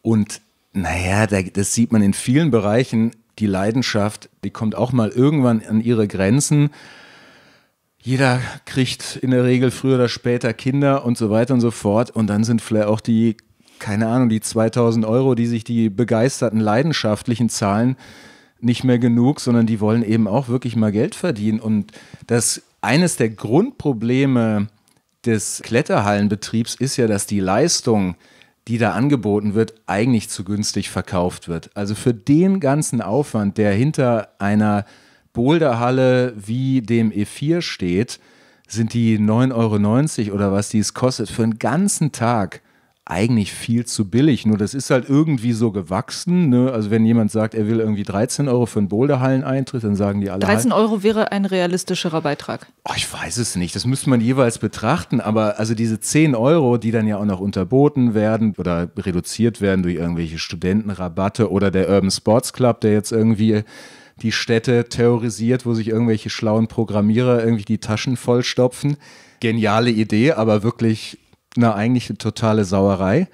Und naja, das sieht man in vielen Bereichen, die Leidenschaft, die kommt auch mal irgendwann an ihre Grenzen. Jeder kriegt in der Regel früher oder später Kinder und so weiter und so fort. Und dann sind vielleicht auch die, keine Ahnung, die 2000 Euro, die sich die begeisterten Leidenschaftlichen zahlen, nicht mehr genug, sondern die wollen eben auch wirklich mal Geld verdienen. Und das eines der Grundprobleme des Kletterhallenbetriebs ist ja, dass die Leistung, die da angeboten wird, eigentlich zu günstig verkauft wird. Also für den ganzen Aufwand, der hinter einer Boulderhalle wie dem E4 steht, sind die 9,90 Euro oder was die es kostet, für einen ganzen Tag eigentlich viel zu billig. Nur das ist halt irgendwie so gewachsen. Ne? Also wenn jemand sagt, er will irgendwie 13 Euro für einen Boulderhallen-Eintritt, dann sagen die alle. 13 halt, Euro wäre ein realistischerer Beitrag. Oh, ich weiß es nicht. Das müsste man jeweils betrachten. Aber also diese 10 Euro, die dann ja auch noch unterboten werden oder reduziert werden durch irgendwelche Studentenrabatte oder der Urban Sports Club, der jetzt irgendwie die Städte terrorisiert, wo sich irgendwelche schlauen Programmierer irgendwie die Taschen vollstopfen geniale Idee, aber wirklich eine eigentliche totale Sauerei.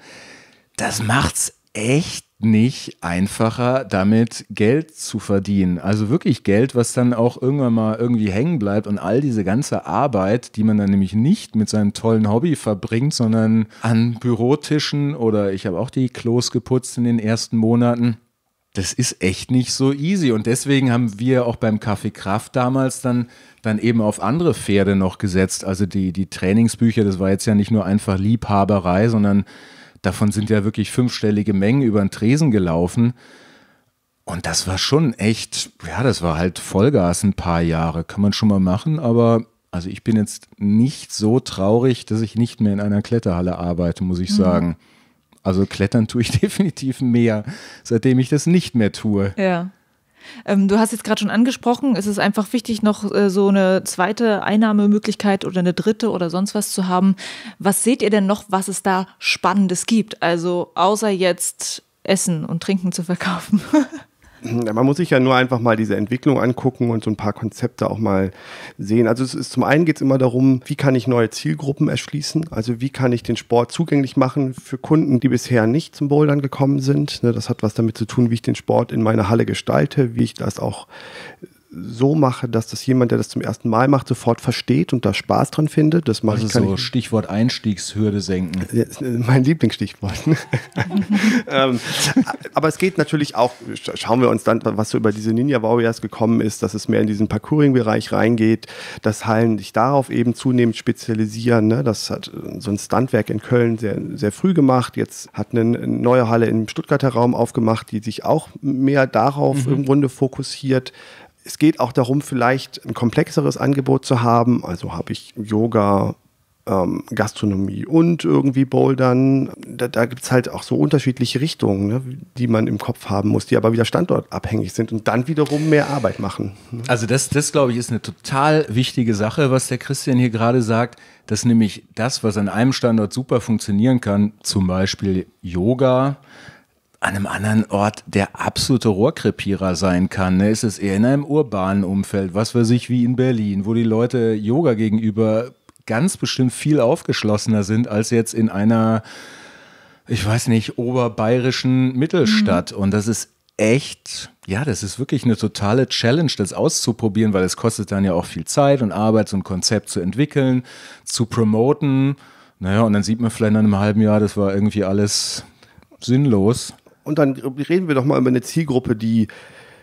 Das macht's echt nicht einfacher, damit Geld zu verdienen. Also wirklich Geld, was dann auch irgendwann mal irgendwie hängen bleibt und all diese ganze Arbeit, die man dann nämlich nicht mit seinem tollen Hobby verbringt, sondern an Bürotischen oder ich habe auch die Klos geputzt in den ersten Monaten das ist echt nicht so easy. Und deswegen haben wir auch beim Kaffee Kraft damals dann, dann eben auf andere Pferde noch gesetzt. Also die, die Trainingsbücher, das war jetzt ja nicht nur einfach Liebhaberei, sondern davon sind ja wirklich fünfstellige Mengen über den Tresen gelaufen. Und das war schon echt, ja, das war halt Vollgas ein paar Jahre. Kann man schon mal machen, aber also ich bin jetzt nicht so traurig, dass ich nicht mehr in einer Kletterhalle arbeite, muss ich mhm. sagen. Also klettern tue ich definitiv mehr, seitdem ich das nicht mehr tue. Ja. Ähm, du hast jetzt gerade schon angesprochen, es ist einfach wichtig, noch äh, so eine zweite Einnahmemöglichkeit oder eine dritte oder sonst was zu haben. Was seht ihr denn noch, was es da Spannendes gibt? Also außer jetzt Essen und Trinken zu verkaufen. Man muss sich ja nur einfach mal diese Entwicklung angucken und so ein paar Konzepte auch mal sehen. Also es ist zum einen geht es immer darum, wie kann ich neue Zielgruppen erschließen? Also wie kann ich den Sport zugänglich machen für Kunden, die bisher nicht zum Bouldern gekommen sind? Ne, das hat was damit zu tun, wie ich den Sport in meiner Halle gestalte, wie ich das auch so mache, dass das jemand, der das zum ersten Mal macht, sofort versteht und da Spaß dran findet. Das mache also ich. so ich, Stichwort Einstiegshürde senken. Äh, mein Lieblingsstichwort. ähm, aber es geht natürlich auch, schauen wir uns dann, was so über diese Ninja Warriors gekommen ist, dass es mehr in diesen Parkouring-Bereich reingeht, dass Hallen sich darauf eben zunehmend spezialisieren. Ne? Das hat äh, so ein Standwerk in Köln sehr, sehr früh gemacht. Jetzt hat eine neue Halle im Stuttgarter Raum aufgemacht, die sich auch mehr darauf mhm. im Grunde fokussiert. Es geht auch darum, vielleicht ein komplexeres Angebot zu haben. Also habe ich Yoga, ähm, Gastronomie und irgendwie Bouldern. Da, da gibt es halt auch so unterschiedliche Richtungen, ne, die man im Kopf haben muss, die aber wieder standortabhängig sind und dann wiederum mehr Arbeit machen. Ne? Also das, das glaube ich, ist eine total wichtige Sache, was der Christian hier gerade sagt, dass nämlich das, was an einem Standort super funktionieren kann, zum Beispiel Yoga, an einem anderen Ort der absolute Rohrkrepierer sein kann. Ne? Es ist eher in einem urbanen Umfeld, was weiß ich, wie in Berlin, wo die Leute Yoga gegenüber ganz bestimmt viel aufgeschlossener sind als jetzt in einer, ich weiß nicht, oberbayerischen Mittelstadt. Mhm. Und das ist echt, ja, das ist wirklich eine totale Challenge, das auszuprobieren, weil es kostet dann ja auch viel Zeit und Arbeit, so ein Konzept zu entwickeln, zu promoten. Naja, und dann sieht man vielleicht in einem halben Jahr, das war irgendwie alles sinnlos. Und dann reden wir doch mal über eine Zielgruppe, die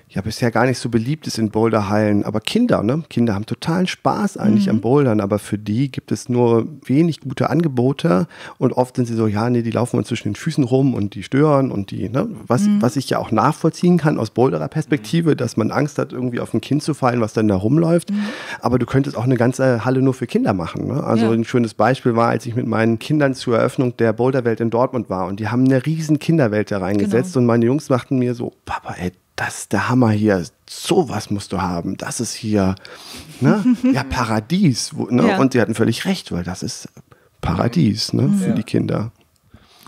ja bisher gar nicht so beliebt ist in Boulderhallen. Aber Kinder, ne? Kinder haben totalen Spaß eigentlich mhm. am Bouldern, aber für die gibt es nur wenig gute Angebote und oft sind sie so, ja, nee, die laufen uns zwischen den Füßen rum und die stören und die, ne? Was, mhm. was ich ja auch nachvollziehen kann aus Boulderer Perspektive, mhm. dass man Angst hat, irgendwie auf ein Kind zu fallen, was dann da rumläuft. Mhm. Aber du könntest auch eine ganze äh, Halle nur für Kinder machen. Ne? Also ja. ein schönes Beispiel war, als ich mit meinen Kindern zur Eröffnung der Boulderwelt in Dortmund war und die haben eine riesen Kinderwelt da reingesetzt genau. und meine Jungs machten mir so, Papa, ey, das ist der Hammer hier, sowas musst du haben, das ist hier, ne? ja, Paradies. Wo, ne? Ja. Und sie hatten völlig recht, weil das ist Paradies ne? für ja. die Kinder.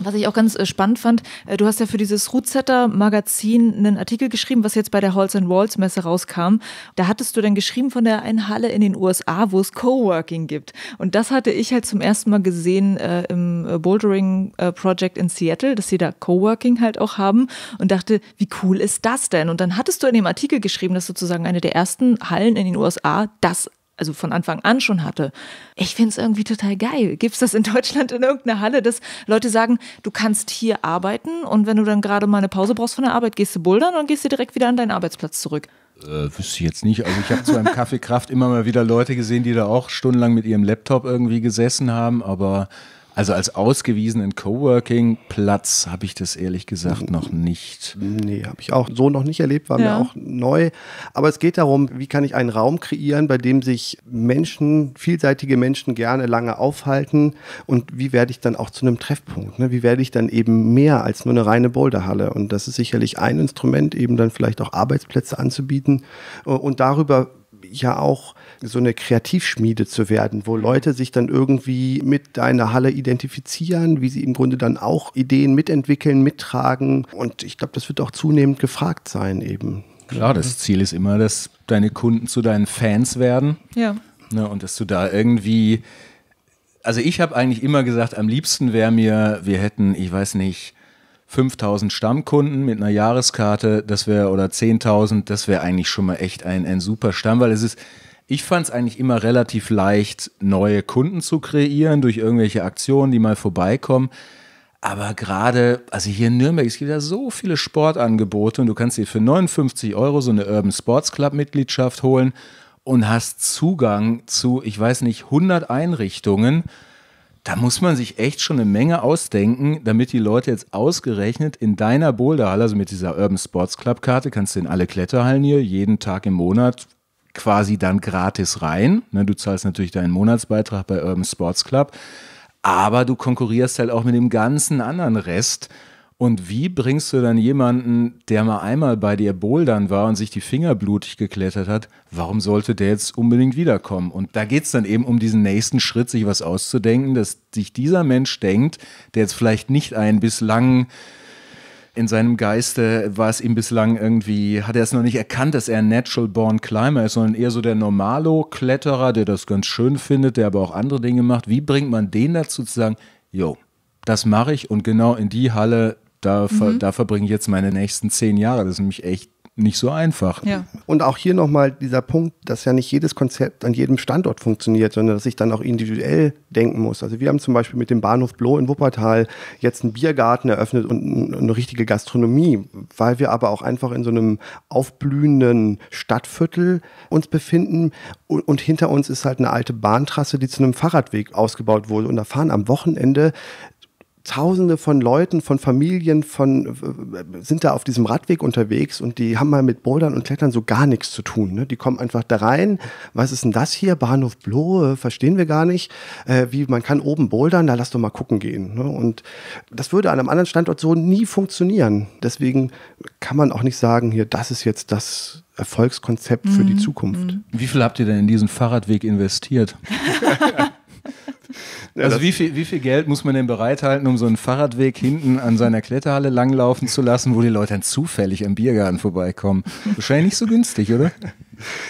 Was ich auch ganz äh, spannend fand, äh, du hast ja für dieses Rootsetter Magazin einen Artikel geschrieben, was jetzt bei der Halls and Walls Messe rauskam. Da hattest du dann geschrieben von der einen Halle in den USA, wo es Coworking gibt. Und das hatte ich halt zum ersten Mal gesehen äh, im äh, Bouldering äh, Project in Seattle, dass sie da Coworking halt auch haben und dachte, wie cool ist das denn? Und dann hattest du in dem Artikel geschrieben, dass sozusagen eine der ersten Hallen in den USA das also von Anfang an schon hatte. Ich finde es irgendwie total geil. Gibt es das in Deutschland in irgendeiner Halle, dass Leute sagen, du kannst hier arbeiten und wenn du dann gerade mal eine Pause brauchst von der Arbeit, gehst du bouldern und gehst du direkt wieder an deinen Arbeitsplatz zurück? Äh, wüsste ich jetzt nicht. Also ich habe zu einem Kaffeekraft immer mal wieder Leute gesehen, die da auch stundenlang mit ihrem Laptop irgendwie gesessen haben, aber also als ausgewiesenen Coworking-Platz habe ich das ehrlich gesagt mhm. noch nicht. Nee, habe ich auch so noch nicht erlebt, war ja. mir auch neu. Aber es geht darum, wie kann ich einen Raum kreieren, bei dem sich Menschen, vielseitige Menschen gerne lange aufhalten und wie werde ich dann auch zu einem Treffpunkt? Ne? Wie werde ich dann eben mehr als nur eine reine Boulderhalle? Und das ist sicherlich ein Instrument, eben dann vielleicht auch Arbeitsplätze anzubieten und darüber ja auch so eine Kreativschmiede zu werden, wo Leute sich dann irgendwie mit deiner Halle identifizieren, wie sie im Grunde dann auch Ideen mitentwickeln, mittragen. Und ich glaube, das wird auch zunehmend gefragt sein eben. Klar, das Ziel ist immer, dass deine Kunden zu deinen Fans werden. Ja. Ne, und dass du da irgendwie, also ich habe eigentlich immer gesagt, am liebsten wäre mir, wir hätten, ich weiß nicht, 5000 Stammkunden mit einer Jahreskarte, das wäre, oder 10.000, das wäre eigentlich schon mal echt ein, ein super Stamm, weil es ist, ich fand es eigentlich immer relativ leicht, neue Kunden zu kreieren durch irgendwelche Aktionen, die mal vorbeikommen. Aber gerade, also hier in Nürnberg, es gibt ja so viele Sportangebote und du kannst dir für 59 Euro so eine Urban Sports Club-Mitgliedschaft holen und hast Zugang zu, ich weiß nicht, 100 Einrichtungen. Da muss man sich echt schon eine Menge ausdenken, damit die Leute jetzt ausgerechnet in deiner Boulderhalle, also mit dieser Urban Sports Club Karte, kannst du in alle Kletterhallen hier jeden Tag im Monat quasi dann gratis rein. Ne, du zahlst natürlich deinen Monatsbeitrag bei Urban Sports Club, aber du konkurrierst halt auch mit dem ganzen anderen Rest. Und wie bringst du dann jemanden, der mal einmal bei dir bouldern war und sich die Finger blutig geklettert hat, warum sollte der jetzt unbedingt wiederkommen? Und da geht es dann eben um diesen nächsten Schritt, sich was auszudenken, dass sich dieser Mensch denkt, der jetzt vielleicht nicht einen bislang in seinem Geiste war es ihm bislang irgendwie, hat er es noch nicht erkannt, dass er ein Natural Born Climber ist, sondern eher so der Normalo-Kletterer, der das ganz schön findet, der aber auch andere Dinge macht. Wie bringt man den dazu zu sagen, jo, das mache ich und genau in die Halle, da, mhm. da verbringe ich jetzt meine nächsten zehn Jahre. Das ist nämlich echt nicht so einfach. Ja. Und auch hier nochmal dieser Punkt, dass ja nicht jedes Konzept an jedem Standort funktioniert, sondern dass ich dann auch individuell denken muss. Also wir haben zum Beispiel mit dem Bahnhof Bloh in Wuppertal jetzt einen Biergarten eröffnet und eine richtige Gastronomie, weil wir aber auch einfach in so einem aufblühenden Stadtviertel uns befinden und hinter uns ist halt eine alte Bahntrasse, die zu einem Fahrradweg ausgebaut wurde und da fahren am Wochenende Tausende von Leuten, von Familien, von äh, sind da auf diesem Radweg unterwegs und die haben mal mit Bouldern und Klettern so gar nichts zu tun. Ne? Die kommen einfach da rein. Was ist denn das hier? Bahnhof Blohe, verstehen wir gar nicht. Äh, wie man kann oben bouldern, da lass doch mal gucken gehen. Ne? Und das würde an einem anderen Standort so nie funktionieren. Deswegen kann man auch nicht sagen, hier, das ist jetzt das Erfolgskonzept mhm. für die mhm. Zukunft. Mhm. Wie viel habt ihr denn in diesen Fahrradweg investiert? also wie viel, wie viel Geld muss man denn bereithalten, um so einen Fahrradweg hinten an seiner Kletterhalle langlaufen zu lassen, wo die Leute dann zufällig am Biergarten vorbeikommen? Wahrscheinlich nicht so günstig, oder?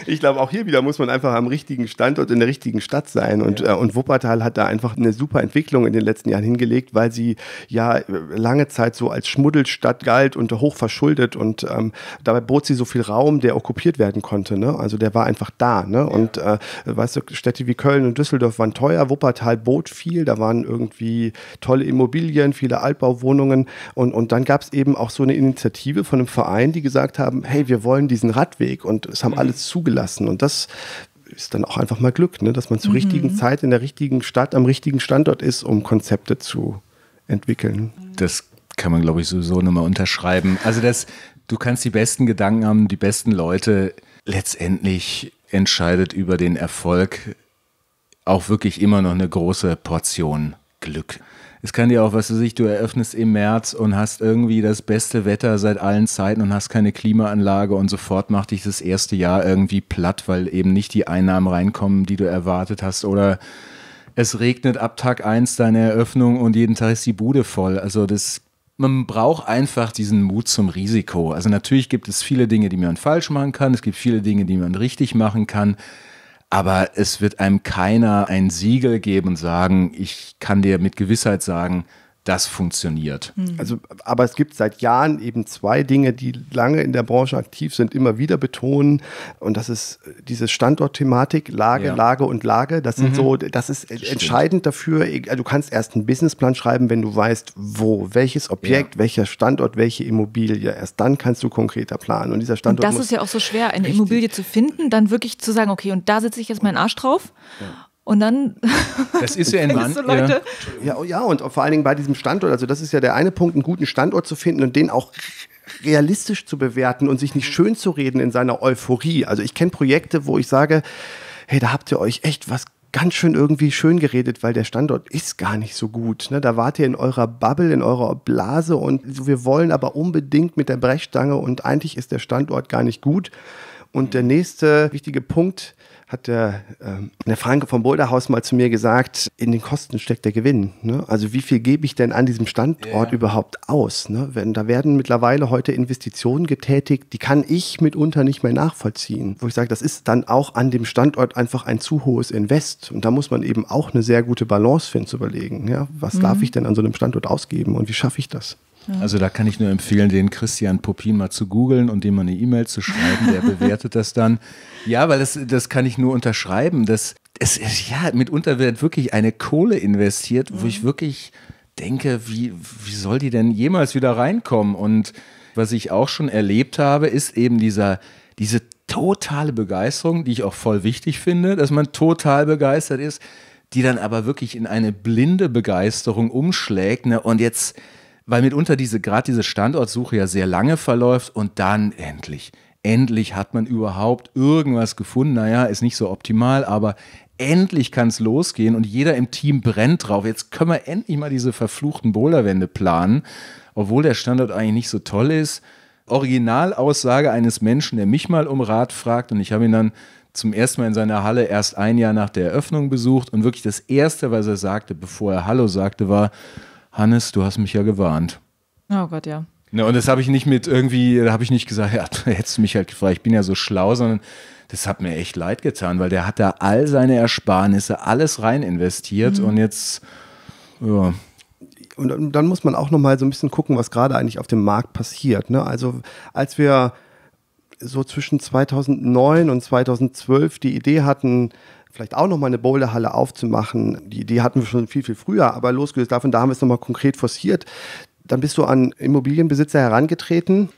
ich glaube, auch hier wieder muss man einfach am richtigen Standort in der richtigen Stadt sein. Und, ja. Äh, und Wuppertal hat da einfach eine super Entwicklung in den letzten Jahren hingelegt, weil sie ja lange Zeit so als Schmuddelstadt galt und hoch verschuldet. Und ähm, dabei bot sie so viel Raum, der okkupiert werden konnte. Ne? Also der war einfach da. Ne? Ja. Und äh, weißt du, Städte wie Köln und Düsseldorf waren teuer. Wuppertal bot viel. Da waren irgendwie tolle Immobilien, viele Altbauwohnungen. Und, und dann gab es eben auch so eine Initiative von einem Verein, die gesagt haben, hey, wir wollen diesen Radweg. Und es haben mhm. alles zugelassen. Und das ist dann auch einfach mal Glück, ne? dass man zur mhm. richtigen Zeit in der richtigen Stadt am richtigen Standort ist, um Konzepte zu entwickeln. Das kann man, glaube ich, sowieso nochmal unterschreiben. Also das, du kannst die besten Gedanken haben, die besten Leute. Letztendlich entscheidet über den Erfolg auch wirklich immer noch eine große Portion Glück es kann dir auch, was du sich, du eröffnest im März und hast irgendwie das beste Wetter seit allen Zeiten und hast keine Klimaanlage und sofort macht dich das erste Jahr irgendwie platt, weil eben nicht die Einnahmen reinkommen, die du erwartet hast oder es regnet ab Tag 1 deine Eröffnung und jeden Tag ist die Bude voll. Also das man braucht einfach diesen Mut zum Risiko. Also natürlich gibt es viele Dinge, die man falsch machen kann, es gibt viele Dinge, die man richtig machen kann. Aber es wird einem keiner ein Siegel geben und sagen, ich kann dir mit Gewissheit sagen, das funktioniert. Hm. Also, aber es gibt seit Jahren eben zwei Dinge, die lange in der Branche aktiv sind, immer wieder betonen. Und das ist äh, diese Standortthematik, Lage, ja. Lage und Lage. Das sind mhm. so, das ist Stimmt. entscheidend dafür. E-, also, du kannst erst einen Businessplan schreiben, wenn du weißt, wo, welches Objekt, ja. welcher Standort, welche Immobilie. Erst dann kannst du konkreter planen. Und dieser Standort. Und das ist ja auch so schwer, eine Immobilie zu finden, dann wirklich zu sagen, okay, und da sitze ich jetzt meinen Arsch drauf. Ja. Und dann. Das ist ja in so Leute. Ja. Oh ja, und vor allen Dingen bei diesem Standort, also das ist ja der eine Punkt, einen guten Standort zu finden und den auch realistisch zu bewerten und sich nicht mhm. schön zu reden in seiner Euphorie. Also ich kenne Projekte, wo ich sage, hey, da habt ihr euch echt was ganz schön irgendwie schön geredet, weil der Standort ist gar nicht so gut. Ne? Da wart ihr in eurer Bubble, in eurer Blase und wir wollen aber unbedingt mit der Brechstange und eigentlich ist der Standort gar nicht gut. Und der nächste wichtige Punkt hat der, ähm, der Franke vom Boulderhaus mal zu mir gesagt, in den Kosten steckt der Gewinn. Ne? Also wie viel gebe ich denn an diesem Standort yeah. überhaupt aus? Ne? Wenn, da werden mittlerweile heute Investitionen getätigt, die kann ich mitunter nicht mehr nachvollziehen. Wo ich sage, das ist dann auch an dem Standort einfach ein zu hohes Invest. Und da muss man eben auch eine sehr gute Balance finden, zu überlegen. Ja? Was mhm. darf ich denn an so einem Standort ausgeben und wie schaffe ich das? Also da kann ich nur empfehlen, den Christian Popin mal zu googeln und dem mal eine E-Mail zu schreiben. Der bewertet das dann. Ja, weil das, das kann ich nur unterschreiben. Das, es ja, mitunter wird wirklich eine Kohle investiert, wo ich wirklich denke, wie, wie soll die denn jemals wieder reinkommen? Und was ich auch schon erlebt habe, ist eben dieser, diese totale Begeisterung, die ich auch voll wichtig finde, dass man total begeistert ist, die dann aber wirklich in eine blinde Begeisterung umschlägt. Ne? Und jetzt weil mitunter diese, gerade diese Standortsuche ja sehr lange verläuft und dann endlich, endlich hat man überhaupt irgendwas gefunden. Naja, ist nicht so optimal, aber endlich kann es losgehen und jeder im Team brennt drauf. Jetzt können wir endlich mal diese verfluchten Boulderwände planen, obwohl der Standort eigentlich nicht so toll ist. Originalaussage eines Menschen, der mich mal um Rat fragt und ich habe ihn dann zum ersten Mal in seiner Halle erst ein Jahr nach der Eröffnung besucht und wirklich das Erste, was er sagte, bevor er Hallo sagte, war, Hannes, du hast mich ja gewarnt. Oh Gott, ja. Ne, und das habe ich nicht mit irgendwie, da habe ich nicht gesagt, ja, hättest du mich halt gefragt, ich bin ja so schlau, sondern das hat mir echt leid getan, weil der hat da all seine Ersparnisse, alles rein investiert mhm. und jetzt, ja. Und dann muss man auch nochmal so ein bisschen gucken, was gerade eigentlich auf dem Markt passiert. Ne? Also als wir so zwischen 2009 und 2012 die Idee hatten, vielleicht auch nochmal eine Boulderhalle aufzumachen, die, die hatten wir schon viel, viel früher, aber losgelöst davon, da haben wir es nochmal konkret forciert. Dann bist du an Immobilienbesitzer herangetreten,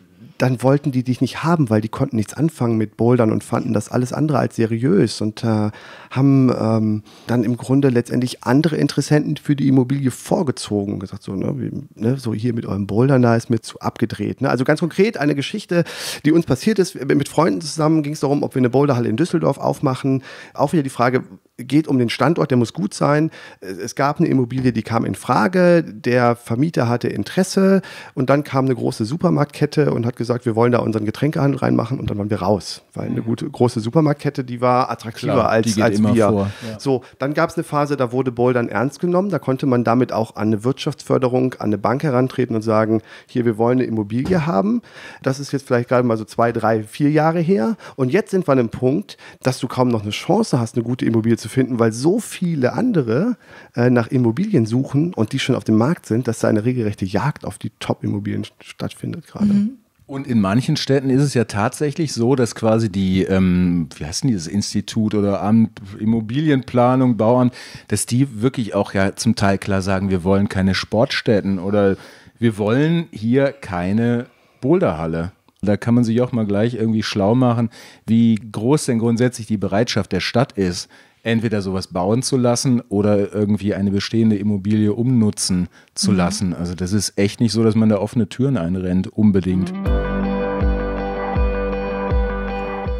dann wollten die dich nicht haben, weil die konnten nichts anfangen mit Bouldern und fanden das alles andere als seriös und äh, haben ähm, dann im Grunde letztendlich andere Interessenten für die Immobilie vorgezogen gesagt, so, ne, wie, ne, so hier mit eurem Bouldern, da ist mir zu abgedreht. Ne? Also ganz konkret eine Geschichte, die uns passiert ist. Mit Freunden zusammen ging es darum, ob wir eine Boulderhalle in Düsseldorf aufmachen. Auch wieder die Frage, geht um den Standort, der muss gut sein. Es gab eine Immobilie, die kam in Frage, der Vermieter hatte Interesse und dann kam eine große Supermarktkette und hat gesagt, wir wollen da unseren Getränkehandel reinmachen und dann waren wir raus. Weil eine mhm. gute große Supermarktkette, die war attraktiver Klar, als, als wir. Vor. So, dann gab es eine Phase, da wurde Boll dann ernst genommen, da konnte man damit auch an eine Wirtschaftsförderung, an eine Bank herantreten und sagen, hier, wir wollen eine Immobilie haben. Das ist jetzt vielleicht gerade mal so zwei, drei, vier Jahre her. Und jetzt sind wir an einem Punkt, dass du kaum noch eine Chance hast, eine gute Immobilie zu finden, weil so viele andere äh, nach Immobilien suchen und die schon auf dem Markt sind, dass da eine regelrechte Jagd auf die Top-Immobilien stattfindet gerade. Mhm. Und in manchen Städten ist es ja tatsächlich so, dass quasi die, ähm, wie heißt denn dieses Institut oder Amt, Immobilienplanung, Bauern, dass die wirklich auch ja zum Teil klar sagen, wir wollen keine Sportstätten oder wir wollen hier keine Boulderhalle. Da kann man sich auch mal gleich irgendwie schlau machen, wie groß denn grundsätzlich die Bereitschaft der Stadt ist, entweder sowas bauen zu lassen oder irgendwie eine bestehende Immobilie umnutzen zu mhm. lassen. Also das ist echt nicht so, dass man da offene Türen einrennt, unbedingt.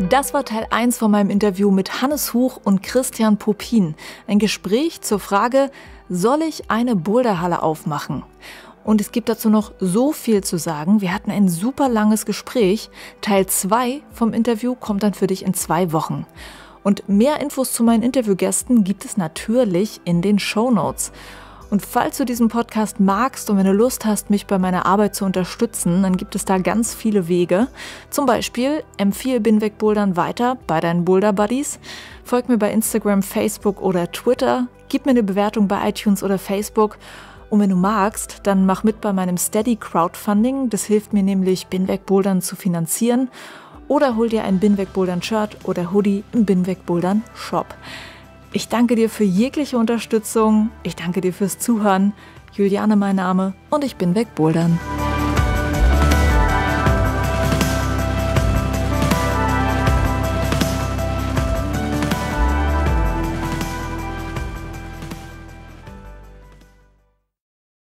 Das war Teil 1 von meinem Interview mit Hannes Huch und Christian Popin. Ein Gespräch zur Frage, soll ich eine Boulderhalle aufmachen? Und es gibt dazu noch so viel zu sagen. Wir hatten ein super langes Gespräch. Teil 2 vom Interview kommt dann für dich in zwei Wochen. Und mehr Infos zu meinen Interviewgästen gibt es natürlich in den Show Notes. Und falls du diesen Podcast magst und wenn du Lust hast, mich bei meiner Arbeit zu unterstützen, dann gibt es da ganz viele Wege. Zum Beispiel empfehle Binweg Bouldern weiter bei deinen Boulder Buddies. Folg mir bei Instagram, Facebook oder Twitter. Gib mir eine Bewertung bei iTunes oder Facebook. Und wenn du magst, dann mach mit bei meinem Steady Crowdfunding. Das hilft mir nämlich, Binweg Bouldern zu finanzieren oder hol dir ein Binweg Bouldern Shirt oder Hoodie im Binweg Bouldern Shop. Ich danke dir für jegliche Unterstützung. Ich danke dir fürs Zuhören. Juliane mein Name und ich bin weg Bouldern.